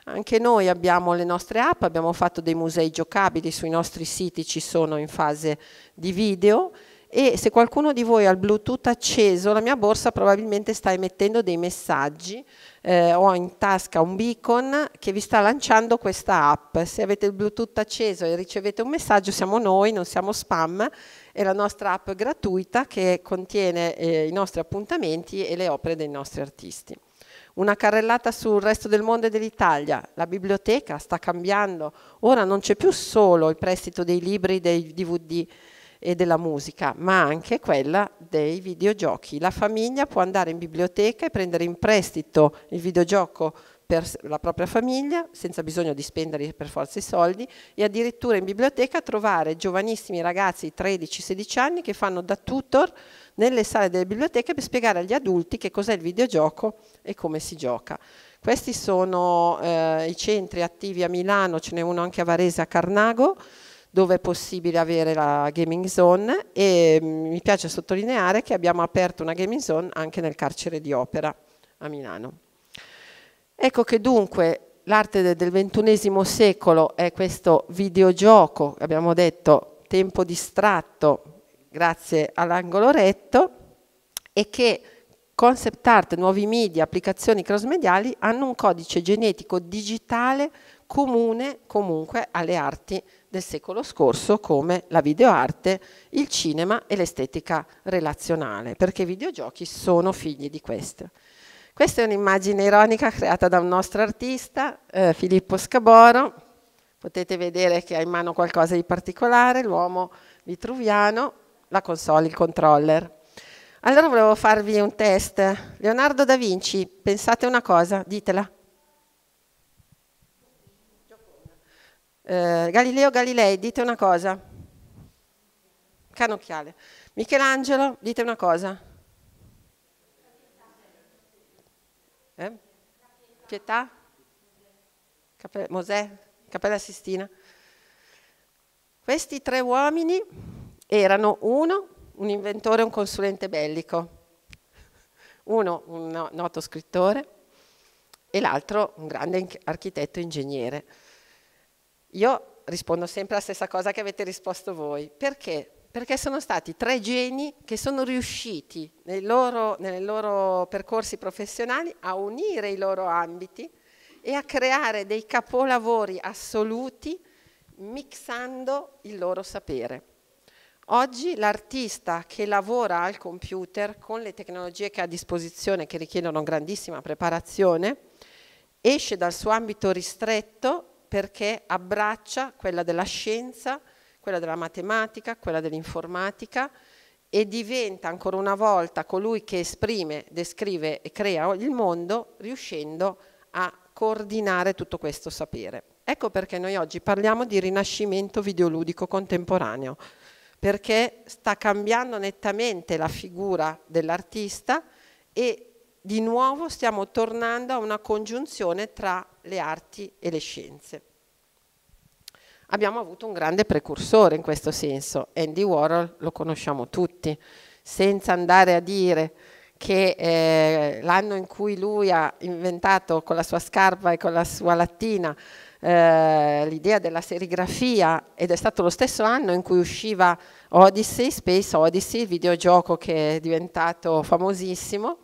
Anche noi abbiamo le nostre app, abbiamo fatto dei musei giocabili, sui nostri siti ci sono in fase di video e se qualcuno di voi ha il Bluetooth acceso, la mia borsa probabilmente sta emettendo dei messaggi, eh, ho in tasca un beacon che vi sta lanciando questa app, se avete il Bluetooth acceso e ricevete un messaggio siamo noi, non siamo spam, è la nostra app gratuita che contiene eh, i nostri appuntamenti e le opere dei nostri artisti una carrellata sul resto del mondo e dell'Italia. La biblioteca sta cambiando, ora non c'è più solo il prestito dei libri, dei DVD e della musica, ma anche quella dei videogiochi. La famiglia può andare in biblioteca e prendere in prestito il videogioco per la propria famiglia, senza bisogno di spendere per forza i soldi, e addirittura in biblioteca trovare giovanissimi ragazzi di 13-16 anni che fanno da tutor nelle sale delle biblioteche per spiegare agli adulti che cos'è il videogioco e come si gioca. Questi sono eh, i centri attivi a Milano, ce n'è uno anche a Varese a Carnago, dove è possibile avere la gaming zone e mm, mi piace sottolineare che abbiamo aperto una gaming zone anche nel carcere di Opera a Milano. Ecco che dunque l'arte del XXI secolo è questo videogioco, abbiamo detto, tempo distratto, grazie all'angolo retto, e che concept art, nuovi media, applicazioni crossmediali hanno un codice genetico digitale comune comunque alle arti del secolo scorso come la videoarte, il cinema e l'estetica relazionale, perché i videogiochi sono figli di questo. Questa è un'immagine ironica creata da un nostro artista, eh, Filippo Scaboro, potete vedere che ha in mano qualcosa di particolare, l'uomo vitruviano, la console, il controller. Allora volevo farvi un test. Leonardo da Vinci, pensate una cosa, ditela. Eh, Galileo Galilei, dite una cosa. Canocchiale. Michelangelo, dite una cosa. Eh? Pietà? Cape- Mosè? Cappella Sistina? Questi tre uomini erano uno, un inventore e un consulente bellico, uno un noto scrittore e l'altro un grande architetto e ingegnere. Io rispondo sempre la stessa cosa che avete risposto voi. Perché? Perché sono stati tre geni che sono riusciti nei loro, nei loro percorsi professionali a unire i loro ambiti e a creare dei capolavori assoluti mixando il loro sapere. Oggi l'artista che lavora al computer con le tecnologie che ha a disposizione che richiedono grandissima preparazione esce dal suo ambito ristretto perché abbraccia quella della scienza, quella della matematica, quella dell'informatica e diventa ancora una volta colui che esprime, descrive e crea il mondo riuscendo a coordinare tutto questo sapere. Ecco perché noi oggi parliamo di rinascimento videoludico contemporaneo perché sta cambiando nettamente la figura dell'artista e di nuovo stiamo tornando a una congiunzione tra le arti e le scienze. Abbiamo avuto un grande precursore in questo senso, Andy Warhol lo conosciamo tutti, senza andare a dire che eh, l'anno in cui lui ha inventato con la sua scarpa e con la sua lattina eh, l'idea della serigrafia ed è stato lo stesso anno in cui usciva Odyssey, Space Odyssey, il videogioco che è diventato famosissimo.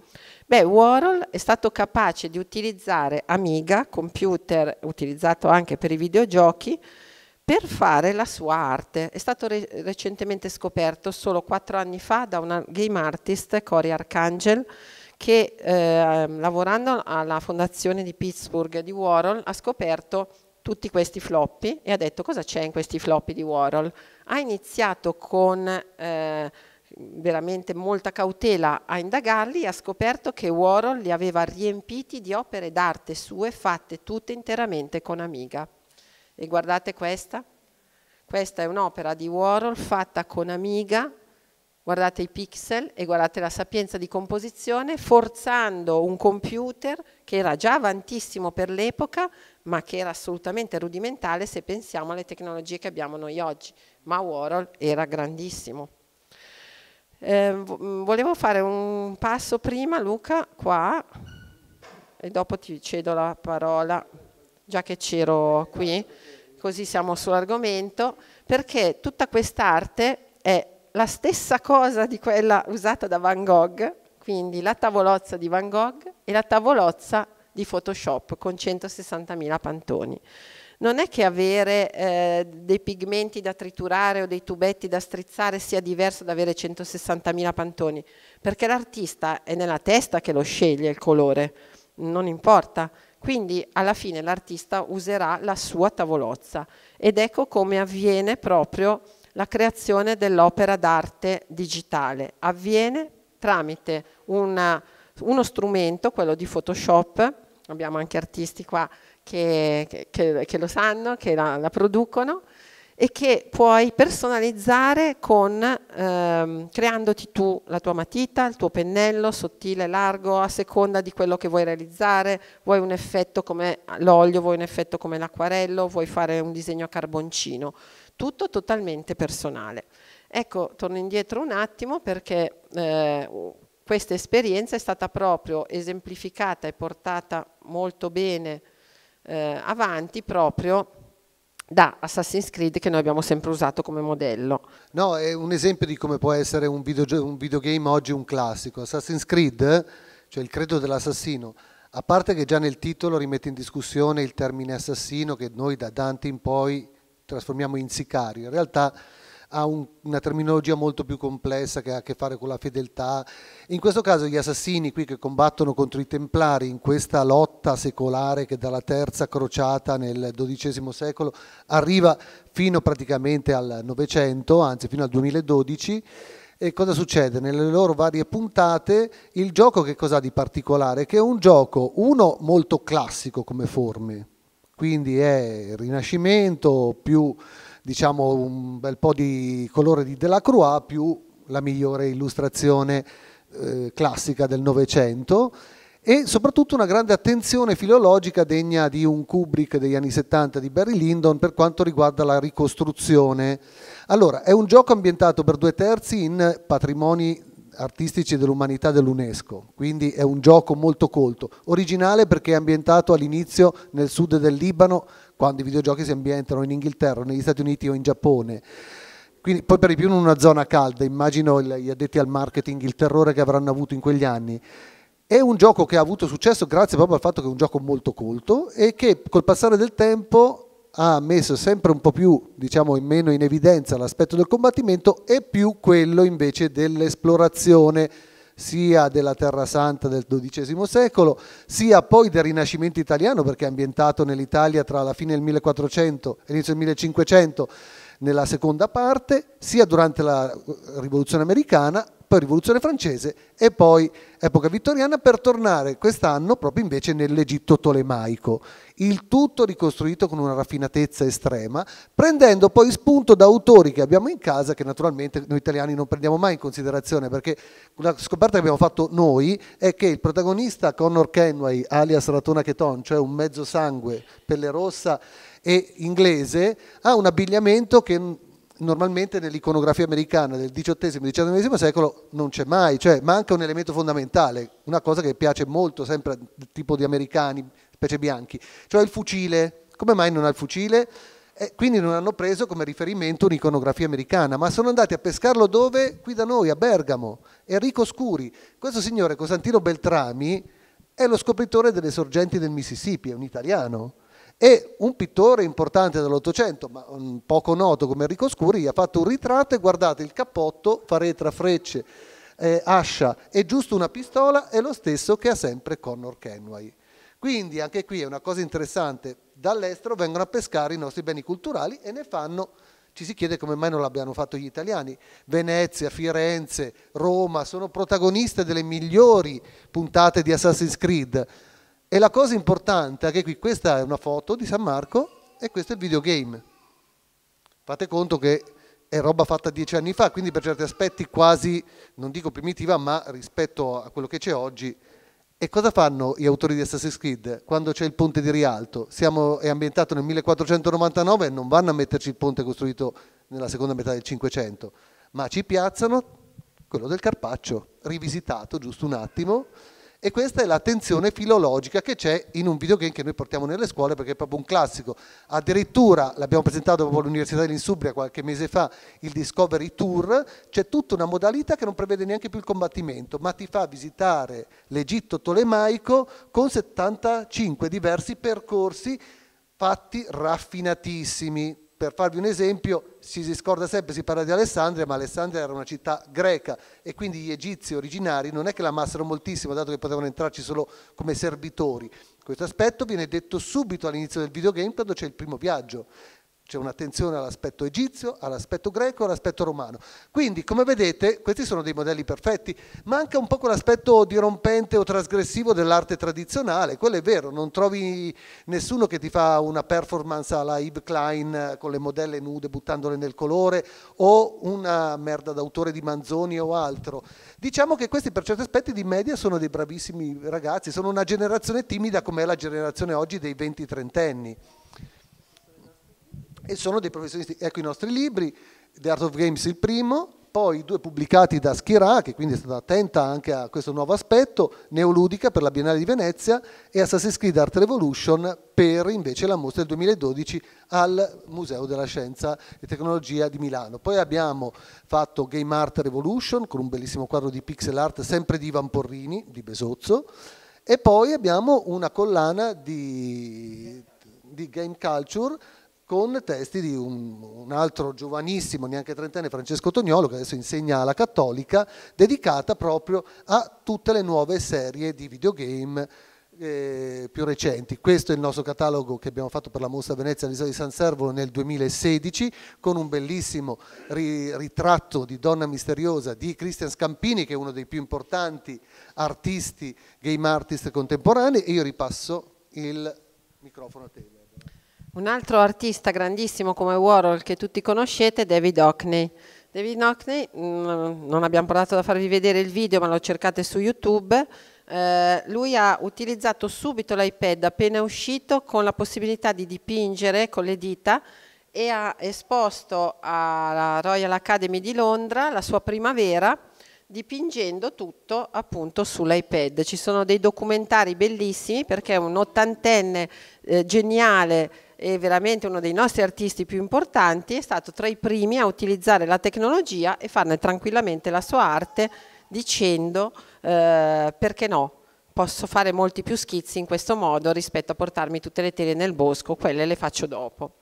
Beh, Warhol è stato capace di utilizzare Amiga, computer utilizzato anche per i videogiochi, per fare la sua arte. È stato re recentemente scoperto solo quattro anni fa da una game artist, Cory Arcangel, che eh, lavorando alla fondazione di Pittsburgh di Warhol ha scoperto tutti questi floppy e ha detto cosa c'è in questi floppy di Warhol. Ha iniziato con eh, veramente molta cautela a indagarli e ha scoperto che Warhol li aveva riempiti di opere d'arte sue fatte tutte interamente con Amiga. E guardate questa, questa è un'opera di Warhol fatta con Amiga, guardate i pixel e guardate la sapienza di composizione, forzando un computer che era già avantissimo per l'epoca ma che era assolutamente rudimentale se pensiamo alle tecnologie che abbiamo noi oggi. Ma Warhol era grandissimo. Eh, volevo fare un passo prima, Luca, qua, e dopo ti cedo la parola, già che c'ero qui, così siamo sull'argomento, perché tutta quest'arte è la stessa cosa di quella usata da Van Gogh, quindi la tavolozza di Van Gogh e la tavolozza di Photoshop con 160.000 pantoni. Non è che avere eh, dei pigmenti da triturare o dei tubetti da strizzare sia diverso da avere 160.000 pantoni, perché l'artista è nella testa che lo sceglie il colore, non importa. Quindi alla fine l'artista userà la sua tavolozza ed ecco come avviene proprio la creazione dell'opera d'arte digitale. Avviene tramite una uno strumento, quello di Photoshop, abbiamo anche artisti qua che, che, che lo sanno, che la, la, producono, e che puoi personalizzare con, ehm, creandoti tu la tua matita, il tuo pennello, sottile, largo, a seconda di quello che vuoi realizzare, vuoi un effetto come l'olio, vuoi un effetto come l'acquarello, vuoi fare un disegno a carboncino, tutto totalmente personale. Ecco, torno indietro un attimo perché eh, questa esperienza è stata proprio esemplificata e portata molto bene eh, avanti proprio da Assassin's Creed che noi abbiamo sempre usato come modello. No, è un esempio di come può essere un, video, un videogame oggi un classico. Assassin's Creed, cioè il credo dell'assassino, a parte che già nel titolo rimette in discussione il termine assassino che noi da Dante in poi trasformiamo in sicario, in realtà ha un, una terminologia molto più complessa che ha a che fare con la fedeltà. In questo caso gli assassini qui che combattono contro i templari in questa lotta secolare che dalla terza crociata nel XII secolo arriva fino praticamente al Novecento, anzi fino al 2012, e cosa succede? Nelle loro varie puntate il gioco che cosa ha di particolare? Che è un gioco, uno molto classico come forme, quindi è il Rinascimento più diciamo un bel po' di colore di Delacroix più la migliore illustrazione eh, classica del Novecento e soprattutto una grande attenzione filologica degna di un Kubrick degli anni 70 di Barry Lyndon per quanto riguarda la ricostruzione. Allora, è un gioco ambientato per due terzi in patrimoni artistici dell'umanità dell'UNESCO, quindi è un gioco molto colto, originale perché è ambientato all'inizio nel sud del Libano quando i videogiochi si ambientano in Inghilterra, negli Stati Uniti o in Giappone. Quindi, poi per di più in una zona calda, immagino gli addetti al marketing il terrore che avranno avuto in quegli anni. È un gioco che ha avuto successo grazie proprio al fatto che è un gioco molto colto e che col passare del tempo ha messo sempre un po' più, diciamo, in meno in evidenza l'aspetto del combattimento e più quello invece dell'esplorazione sia della Terra Santa del XII secolo, sia poi del Rinascimento italiano, perché è ambientato nell'Italia tra la fine del 1400 e l'inizio del 1500, nella seconda parte, sia durante la eh, Rivoluzione americana, poi rivoluzione francese e poi epoca vittoriana per tornare quest'anno proprio invece nell'Egitto tolemaico. Il tutto ricostruito con una raffinatezza estrema, prendendo poi spunto da autori che abbiamo in casa che naturalmente noi italiani non prendiamo mai in considerazione perché la scoperta che abbiamo fatto noi è che il protagonista Connor Kenway alias Ratona Cheton, cioè un mezzo sangue, pelle rossa e inglese, ha un abbigliamento che normalmente nell'iconografia americana del XVIII e XIX secolo non c'è mai, cioè manca un elemento fondamentale, una cosa che piace molto sempre al tipo di americani, specie bianchi, cioè il fucile. Come mai non ha il fucile? E eh, quindi non hanno preso come riferimento un'iconografia americana, ma sono andati a pescarlo dove? Qui da noi, a Bergamo, Enrico Scuri. Questo signore, Costantino Beltrami, è lo scopritore delle sorgenti del Mississippi, è un italiano e un pittore importante dell'Ottocento, ma poco noto come Enrico Scuri, ha fatto un ritratto e guardate il cappotto, faretra, frecce, eh, ascia e giusto una pistola è lo stesso che ha sempre Connor Kenway. Quindi anche qui è una cosa interessante, dall'estero vengono a pescare i nostri beni culturali e ne fanno, ci si chiede come mai non l'abbiano fatto gli italiani. Venezia, Firenze, Roma sono protagoniste delle migliori puntate di Assassin's Creed e la cosa importante, anche qui, questa è una foto di San Marco e questo è il videogame. Fate conto che è roba fatta dieci anni fa, quindi per certi aspetti quasi, non dico primitiva, ma rispetto a quello che c'è oggi. E cosa fanno gli autori di Assassin's Creed quando c'è il ponte di Rialto? Siamo, è ambientato nel 1499 e non vanno a metterci il ponte costruito nella seconda metà del 500, ma ci piazzano quello del Carpaccio, rivisitato giusto un attimo, e questa è la tensione filologica che c'è in un videogame che noi portiamo nelle scuole perché è proprio un classico. Addirittura l'abbiamo presentato proprio all'Università dell'Insubria qualche mese fa, il Discovery Tour, c'è tutta una modalità che non prevede neanche più il combattimento, ma ti fa visitare l'Egitto tolemaico con 75 diversi percorsi fatti raffinatissimi per farvi un esempio, si scorda sempre, si parla di Alessandria, ma Alessandria era una città greca e quindi gli egizi originari non è che la amassero moltissimo, dato che potevano entrarci solo come servitori. Questo aspetto viene detto subito all'inizio del videogame quando c'è il primo viaggio. C'è un'attenzione all'aspetto egizio, all'aspetto greco e all'aspetto romano. Quindi, come vedete, questi sono dei modelli perfetti. Manca un po' quell'aspetto dirompente o trasgressivo dell'arte tradizionale. Quello è vero, non trovi nessuno che ti fa una performance alla Yves Klein eh, con le modelle nude buttandole nel colore o una merda d'autore di Manzoni o altro. Diciamo che questi, per certi aspetti, di media sono dei bravissimi ragazzi. Sono una generazione timida come è la generazione oggi dei 20-30 anni e sono dei professionisti. Ecco i nostri libri, The Art of Games il primo, poi due pubblicati da Schirà, che quindi è stata attenta anche a questo nuovo aspetto, Neoludica per la Biennale di Venezia e Assassin's Creed Art Revolution per invece la mostra del 2012 al Museo della Scienza e Tecnologia di Milano. Poi abbiamo fatto Game Art Revolution con un bellissimo quadro di pixel art sempre di Ivan Porrini, di Besozzo, e poi abbiamo una collana di, di Game Culture con testi di un, un altro giovanissimo, neanche trentenne, Francesco Tognolo, che adesso insegna alla Cattolica, dedicata proprio a tutte le nuove serie di videogame eh, più recenti. Questo è il nostro catalogo che abbiamo fatto per la mostra Venezia all'isola di San Servolo nel 2016 con un bellissimo ri ritratto di Donna Misteriosa di Christian Scampini che è uno dei più importanti artisti, game artist contemporanei e io ripasso il microfono a te. Un altro artista grandissimo come Warhol che tutti conoscete è David Hockney. David Hockney, mm, non abbiamo provato a farvi vedere il video ma lo cercate su YouTube, eh, lui ha utilizzato subito l'iPad appena uscito con la possibilità di dipingere con le dita e ha esposto alla Royal Academy di Londra la sua primavera dipingendo tutto appunto sull'iPad. Ci sono dei documentari bellissimi perché è un ottantenne eh, geniale e veramente uno dei nostri artisti più importanti, è stato tra i primi a utilizzare la tecnologia e farne tranquillamente la sua arte dicendo eh, perché no, posso fare molti più schizzi in questo modo rispetto a portarmi tutte le tele nel bosco, quelle le faccio dopo.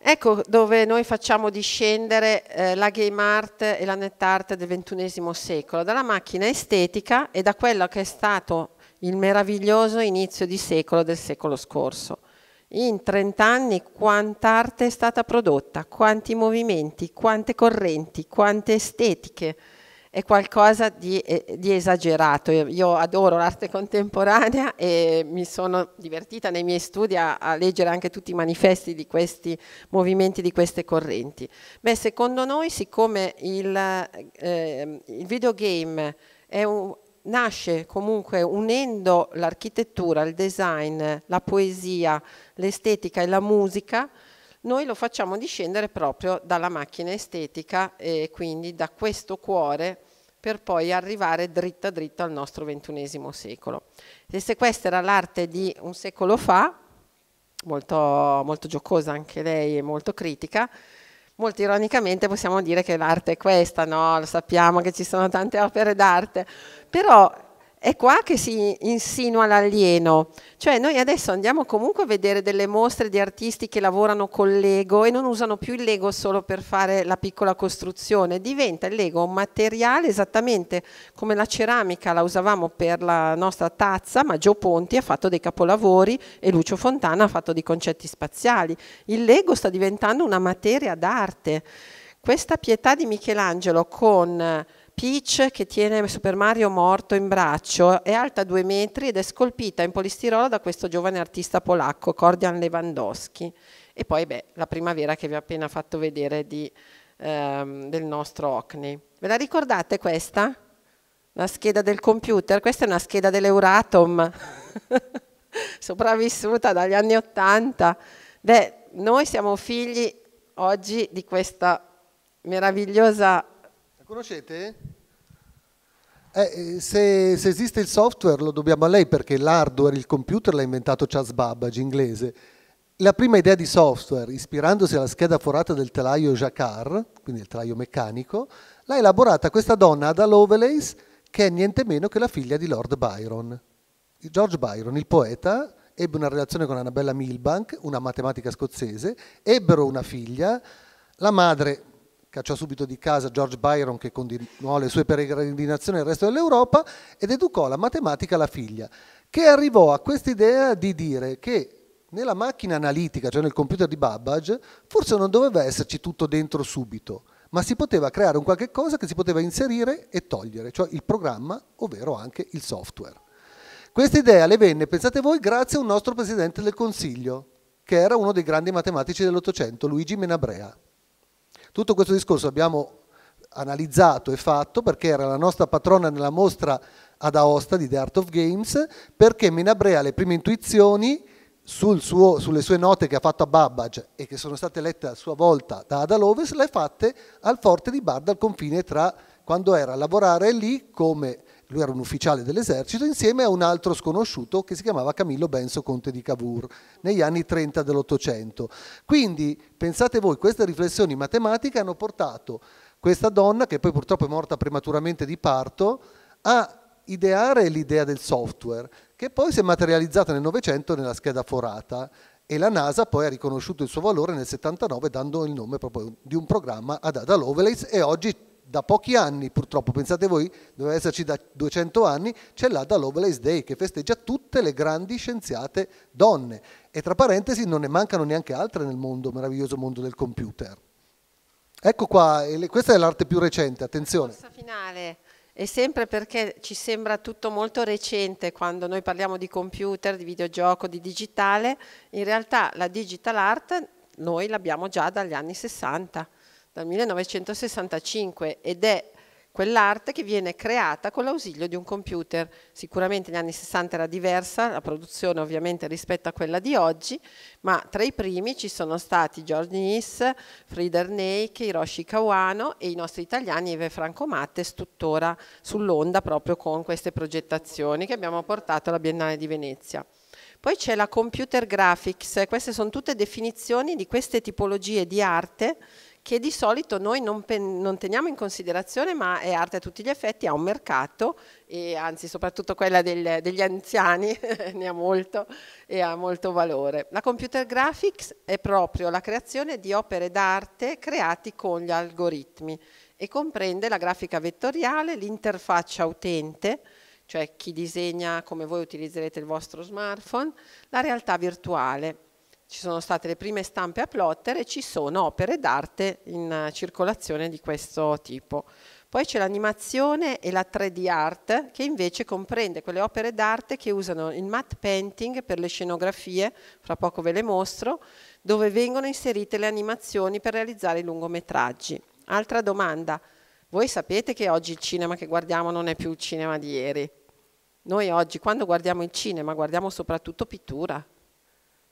Ecco dove noi facciamo discendere eh, la game art e la net art del XXI secolo, dalla macchina estetica e da quello che è stato il meraviglioso inizio di secolo del secolo scorso. In 30 anni quanta arte è stata prodotta, quanti movimenti, quante correnti, quante estetiche. È qualcosa di, eh, di esagerato. Io adoro l'arte contemporanea e mi sono divertita nei miei studi a, a leggere anche tutti i manifesti di questi movimenti, di queste correnti. Beh, secondo noi, siccome il, eh, ehm, il videogame è un, nasce comunque unendo l'architettura, il design, la poesia, l'estetica e la musica, noi lo facciamo discendere proprio dalla macchina estetica e quindi da questo cuore per poi arrivare dritta dritta al nostro ventunesimo secolo. E se questa era l'arte di un secolo fa, molto, molto giocosa anche lei e molto critica, molto ironicamente possiamo dire che l'arte è questa, no? lo sappiamo che ci sono tante opere d'arte, però è qua che si insinua l'alieno, cioè noi adesso andiamo comunque a vedere delle mostre di artisti che lavorano con l'ego e non usano più il lego solo per fare la piccola costruzione, diventa il lego un materiale esattamente come la ceramica la usavamo per la nostra tazza, ma Gio Ponti ha fatto dei capolavori e Lucio Fontana ha fatto dei concetti spaziali. Il lego sta diventando una materia d'arte. Questa pietà di Michelangelo con Peach che tiene Super Mario morto in braccio, è alta due metri ed è scolpita in polistirolo da questo giovane artista polacco, Kordian Lewandowski. E poi beh, la primavera che vi ho appena fatto vedere di, ehm, del nostro Ocni. Ve la ricordate questa? La scheda del computer? Questa è una scheda dell'Euratom, [LAUGHS] sopravvissuta dagli anni Ottanta. Beh, noi siamo figli oggi di questa meravigliosa conoscete? Eh, eh, se, se, esiste il software lo dobbiamo a lei perché l'hardware, il computer l'ha inventato Charles Babbage, inglese. La prima idea di software, ispirandosi alla scheda forata del telaio Jacquard, quindi il telaio meccanico, l'ha elaborata questa donna Ada Lovelace, che è niente meno che la figlia di Lord Byron. George Byron, il poeta, ebbe una relazione con Annabella Milbank, una matematica scozzese, ebbero una figlia, la madre cacciò subito di casa George Byron che continuò le sue peregrinazioni nel resto dell'Europa ed educò la matematica alla figlia, che arrivò a quest'idea di dire che nella macchina analitica, cioè nel computer di Babbage, forse non doveva esserci tutto dentro subito, ma si poteva creare un qualche cosa che si poteva inserire e togliere, cioè il programma, ovvero anche il software. Questa idea le venne, pensate voi, grazie a un nostro presidente del Consiglio, che era uno dei grandi matematici dell'Ottocento, Luigi Menabrea. Tutto questo discorso abbiamo analizzato e fatto perché era la nostra patrona nella mostra ad Aosta di The Art of Games, perché Menabrea le prime intuizioni sul suo, sulle sue note che ha fatto a Babbage e che sono state lette a sua volta da Ada Loves, le ha fatte al forte di Barda al confine tra quando era a lavorare lì come lui era un ufficiale dell'esercito, insieme a un altro sconosciuto che si chiamava Camillo Benso Conte di Cavour, negli anni 30 dell'Ottocento. Quindi, pensate voi, queste riflessioni matematiche hanno portato questa donna, che poi purtroppo è morta prematuramente di parto, a ideare l'idea del software, che poi si è materializzata nel Novecento nella scheda forata e la NASA poi ha riconosciuto il suo valore nel 79 dando il nome proprio di un programma ad Ada Lovelace e oggi da pochi anni, purtroppo, pensate voi, doveva esserci da 200 anni, c'è l'Ada Lovelace Day che festeggia tutte le grandi scienziate donne. E tra parentesi non ne mancano neanche altre nel mondo, meraviglioso mondo del computer. Ecco qua, questa è l'arte più recente, attenzione. La finale è sempre perché ci sembra tutto molto recente quando noi parliamo di computer, di videogioco, di digitale, in realtà la digital art noi l'abbiamo già dagli anni 60 dal 1965 ed è quell'arte che viene creata con l'ausilio di un computer. Sicuramente negli anni 60 era diversa la produzione ovviamente rispetto a quella di oggi, ma tra i primi ci sono stati George Niss, Frieder Neik, Hiroshi Kawano e i nostri italiani Eve Franco Mattes tuttora sull'onda proprio con queste progettazioni che abbiamo portato alla Biennale di Venezia. Poi c'è la computer graphics, queste sono tutte definizioni di queste tipologie di arte che di solito noi non, non, teniamo in considerazione, ma è arte a tutti gli effetti, ha un mercato, e anzi soprattutto quella del, degli anziani [LAUGHS] ne ha molto e ha molto valore. La computer graphics è proprio la creazione di opere d'arte creati con gli algoritmi e comprende la grafica vettoriale, l'interfaccia utente, cioè chi disegna come voi utilizzerete il vostro smartphone, la realtà virtuale ci sono state le prime stampe a plotter e ci sono opere d'arte in eh, circolazione di questo tipo. Poi c'è l'animazione e la 3D art che invece comprende quelle opere d'arte che usano il matte painting per le scenografie, fra poco ve le mostro, dove vengono inserite le animazioni per realizzare i lungometraggi. Altra domanda, voi sapete che oggi il cinema che guardiamo non è più il cinema di ieri. Noi oggi quando guardiamo il cinema guardiamo soprattutto pittura,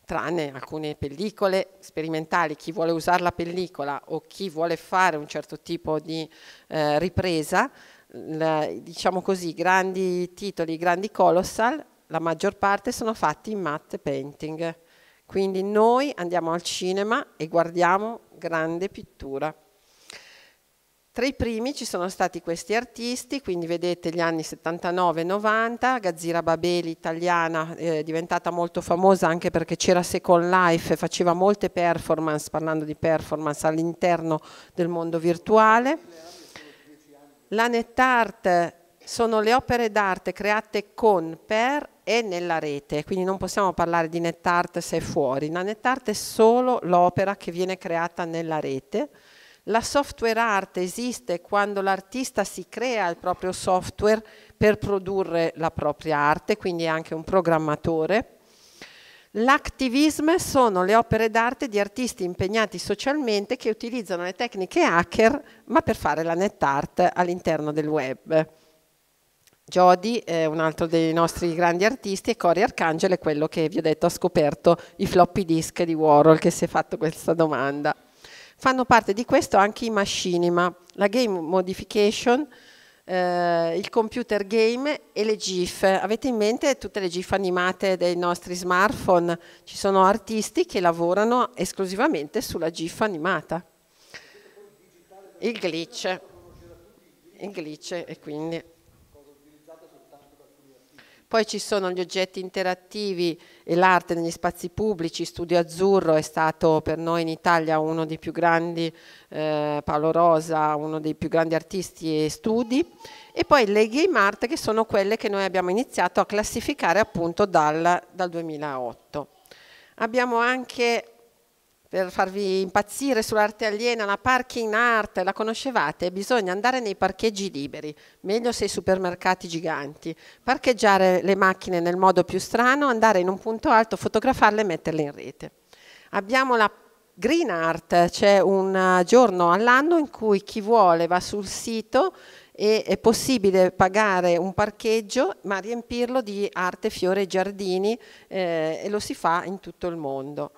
tranne alcune pellicole sperimentali, chi vuole usare la pellicola o chi vuole fare un certo tipo di eh, ripresa, la, diciamo così, grandi titoli, grandi colossal, la maggior parte sono fatti in matte painting. Quindi noi andiamo al cinema e guardiamo grande pittura. Tra i primi ci sono stati questi artisti, quindi vedete gli anni 79-90, Gazzira Babeli italiana, eh, diventata molto famosa anche perché c'era Second Life e faceva molte performance, parlando di performance, all'interno del mondo virtuale. La NetArt sono le opere d'arte create con, per e nella rete, quindi non possiamo parlare di NetArt se è fuori, la NetArt è solo l'opera che viene creata nella rete la software art esiste quando l'artista si crea il proprio software per produrre la propria arte, quindi è anche un programmatore. L'activism sono le opere d'arte di artisti impegnati socialmente che utilizzano le tecniche hacker ma per fare la net art all'interno del web. Jodi è un altro dei nostri grandi artisti e Cory Arcangelo è quello che vi ho detto ha scoperto i floppy disk di Warhol che si è fatto questa domanda. Fanno parte di questo anche i machinima, la game modification, eh, il computer game e le GIF. Avete in mente tutte le GIF animate dei nostri smartphone? Ci sono artisti che lavorano esclusivamente sulla GIF animata. Il glitch. Il glitch e quindi... Poi ci sono gli oggetti interattivi e l'arte negli spazi pubblici, Studio Azzurro è stato per noi in Italia uno dei più grandi, eh, Paolo Rosa, uno dei più grandi artisti e studi, e poi le game art che sono quelle che noi abbiamo iniziato a classificare appunto dal, dal 2008. Abbiamo anche per farvi impazzire sull'arte aliena, la parking art, la conoscevate? Bisogna andare nei parcheggi liberi, meglio se i supermercati giganti, parcheggiare le macchine nel modo più strano, andare in un punto alto, fotografarle e metterle in rete. Abbiamo la Green Art, c'è un giorno all'anno in cui chi vuole va sul sito e è possibile pagare un parcheggio ma riempirlo di arte, fiore e giardini eh, e lo si fa in tutto il mondo.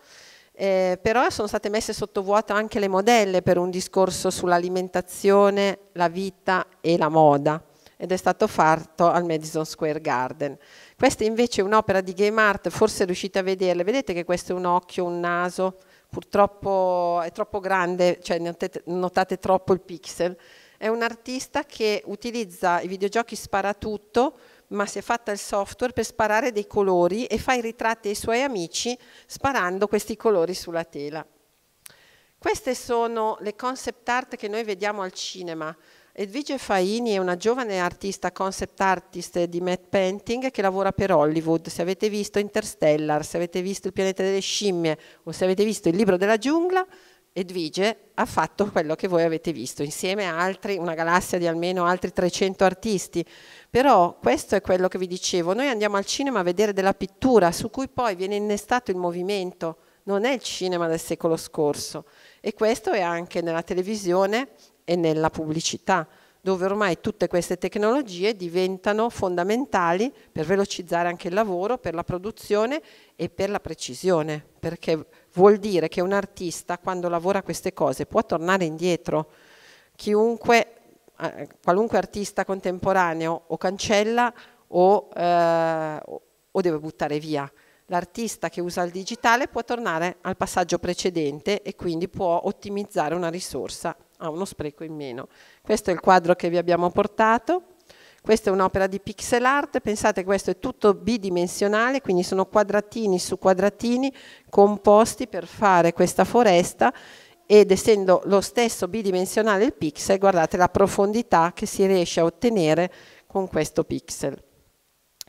Eh, però sono state messe sotto vuoto anche le modelle per un discorso sull'alimentazione, la vita e la moda ed è stato fatto al Madison Square Garden. Questa invece è un'opera di game art, forse riuscite a vederla, vedete che questo è un occhio, un naso, purtroppo è troppo grande, cioè notate, notate troppo il pixel. È un artista che utilizza i videogiochi sparatutto ma si è fatta il software per sparare dei colori e fa i ritratti ai suoi amici sparando questi colori sulla tela. Queste sono le concept art che noi vediamo al cinema. Edvige Faini è una giovane artista concept artist di matte painting che lavora per Hollywood. Se avete visto Interstellar, se avete visto Il pianeta delle scimmie o se avete visto Il libro della giungla, Edvige ha fatto quello che voi avete visto, insieme a altri, una galassia di almeno altri 300 artisti. Però questo è quello che vi dicevo, noi andiamo al cinema a vedere della pittura su cui poi viene innestato il movimento, non è il cinema del secolo scorso. E questo è anche nella televisione e nella pubblicità, dove ormai tutte queste tecnologie diventano fondamentali per velocizzare anche il lavoro, per la produzione e per la precisione, perché Vuol dire che un artista quando lavora queste cose può tornare indietro. Chiunque, eh, qualunque artista contemporaneo o cancella o, eh, o deve buttare via. L'artista che usa il digitale può tornare al passaggio precedente e quindi può ottimizzare una risorsa a uno spreco in meno. Questo è il quadro che vi abbiamo portato. Questa è un'opera di pixel art, pensate questo è tutto bidimensionale, quindi sono quadratini su quadratini composti per fare questa foresta ed essendo lo stesso bidimensionale il pixel, guardate la profondità che si riesce a ottenere con questo pixel.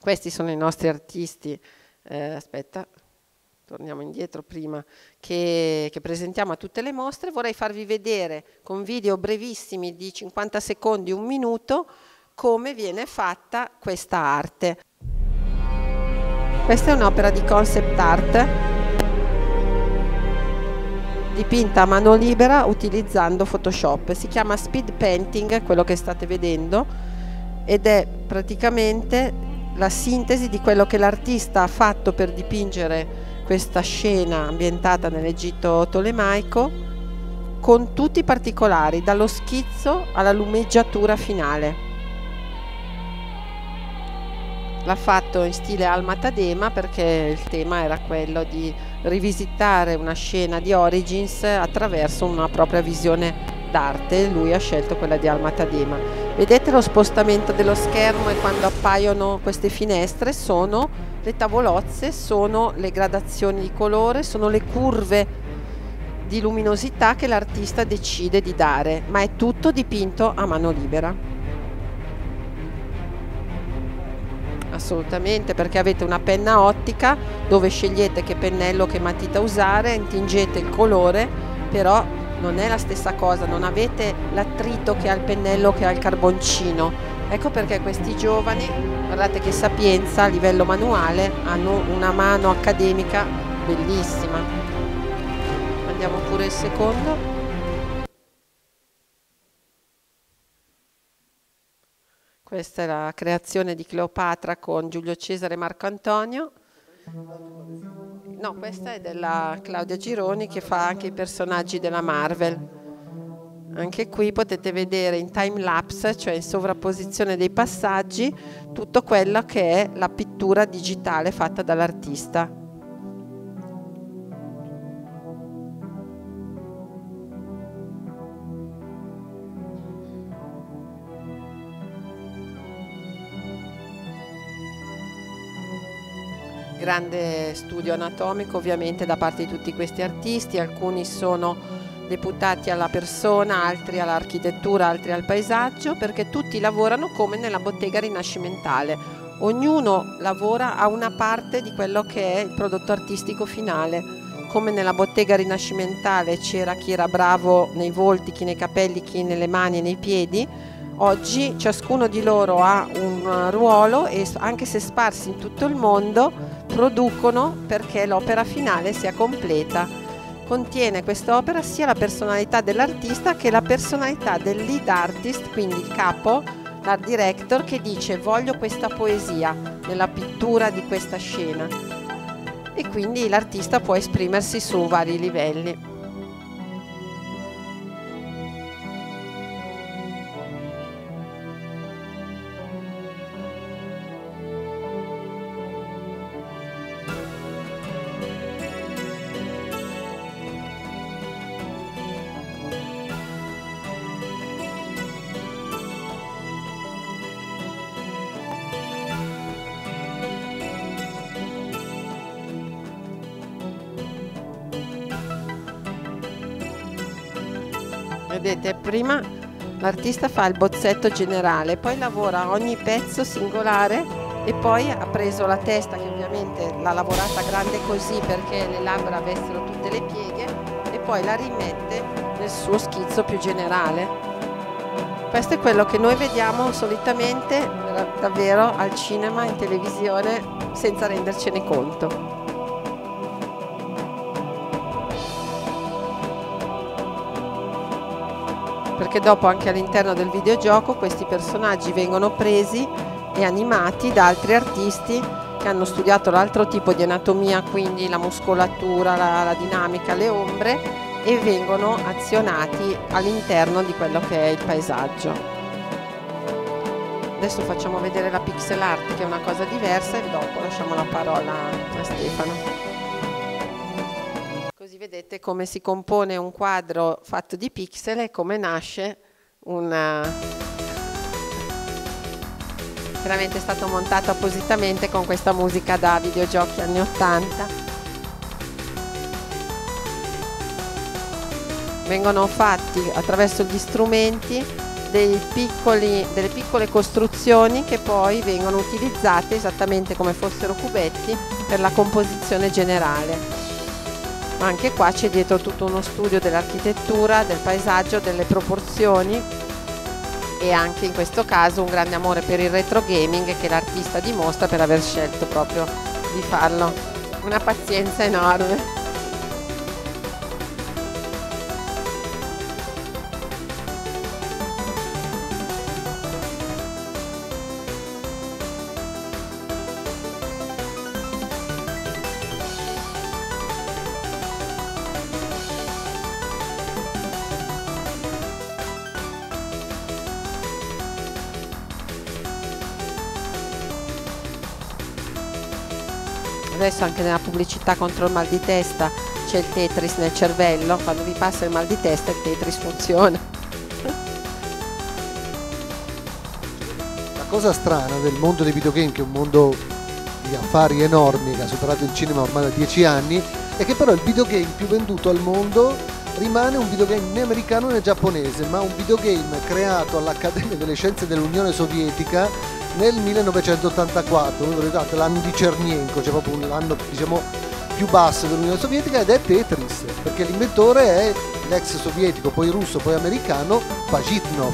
Questi sono i nostri artisti, eh, aspetta, torniamo indietro prima, che, che presentiamo a tutte le mostre. Vorrei farvi vedere con video brevissimi di 50 secondi, un minuto, come viene fatta questa arte. Questa è un'opera di concept art dipinta a mano libera utilizzando Photoshop. Si chiama speed painting, quello che state vedendo, ed è praticamente la sintesi di quello che l'artista ha fatto per dipingere questa scena ambientata nell'Egitto tolemaico con tutti i particolari, dallo schizzo alla lumeggiatura finale l'ha fatto in stile Alma Tadema perché il tema era quello di rivisitare una scena di Origins attraverso una propria visione d'arte, lui ha scelto quella di Alma Tadema. Vedete lo spostamento dello schermo e quando appaiono queste finestre sono le tavolozze, sono le gradazioni di colore, sono le curve di luminosità che l'artista decide di dare, ma è tutto dipinto a mano libera. assolutamente perché avete una penna ottica dove scegliete che pennello che matita usare, intingete il colore, però non è la stessa cosa, non avete l'attrito che ha il pennello che ha il carboncino. Ecco perché questi giovani, guardate che sapienza a livello manuale, hanno una mano accademica bellissima. Andiamo pure il secondo. Questa è la creazione di Cleopatra con Giulio Cesare e Marco Antonio. No, questa è della Claudia Gironi che fa anche i personaggi della Marvel. Anche qui potete vedere in time lapse, cioè in sovrapposizione dei passaggi, tutto quello che è la pittura digitale fatta dall'artista. grande studio anatomico ovviamente da parte di tutti questi artisti, alcuni sono deputati alla persona, altri all'architettura, altri al paesaggio, perché tutti lavorano come nella bottega rinascimentale. Ognuno lavora a una parte di quello che è il prodotto artistico finale. Come nella bottega rinascimentale c'era chi era bravo nei volti, chi nei capelli, chi nelle mani e nei piedi, oggi ciascuno di loro ha un eh, ruolo e anche se sparsi in tutto il mondo producono perché l'opera finale sia completa. Contiene quest'opera sia la personalità dell'artista che la personalità del lead artist, quindi il capo, l'art director che dice voglio questa poesia nella pittura di questa scena e quindi l'artista può esprimersi su vari livelli. prima l'artista fa il bozzetto generale, poi lavora ogni pezzo singolare e poi ha preso la testa che ovviamente l'ha lavorata grande così perché le labbra avessero tutte le pieghe e poi la rimette nel suo schizzo più generale. Questo è quello che noi vediamo solitamente davvero al cinema, in televisione, senza rendercene conto. perché dopo anche all'interno del videogioco questi personaggi vengono presi e animati da altri artisti che hanno studiato l'altro tipo di anatomia, quindi la muscolatura, la, la dinamica, le ombre e vengono azionati all'interno di quello che è il paesaggio. Adesso facciamo vedere la pixel art che è una cosa diversa e dopo lasciamo la parola a Stefano vedete come si compone un quadro fatto di pixel e come nasce una... Eh, veramente è stato montato appositamente con questa musica da videogiochi anni 80. Vengono fatti attraverso gli strumenti piccoli, delle piccole costruzioni che poi vengono utilizzate esattamente come fossero cubetti per la composizione generale ma anche qua c'è dietro tutto uno studio dell'architettura, del paesaggio, delle proporzioni e anche in questo caso un grande amore per il retro gaming che l'artista dimostra per aver scelto proprio di farlo. Una pazienza enorme. adesso anche nella pubblicità contro il mal di testa c'è il Tetris nel cervello, quando vi passa il mal di testa il Tetris funziona. La cosa strana del mondo dei videogame, che è un mondo di affari enormi che ha superato il cinema ormai da dieci anni, è che però il videogame più venduto al mondo rimane un videogame né americano né giapponese, ma un videogame creato all'Accademia delle Scienze dell'Unione Sovietica nel 1984, l'anno di Cernienko, cioè proprio l'anno diciamo, più basso dell'Unione Sovietica ed è Tetris, perché l'inventore è l'ex sovietico, poi russo, poi americano, Pajitnov.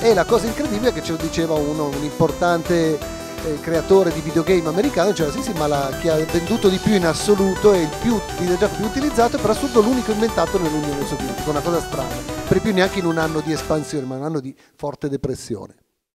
E la cosa incredibile è che ce lo diceva uno, un importante eh, creatore di videogame americano, diceva sì sì ma la, chi ha venduto di più in assoluto e il più, videogioco più utilizzato è per assurdo l'unico inventato nell'Unione Sovietica, una cosa strana, per più neanche in un anno di espansione ma un anno di forte depressione.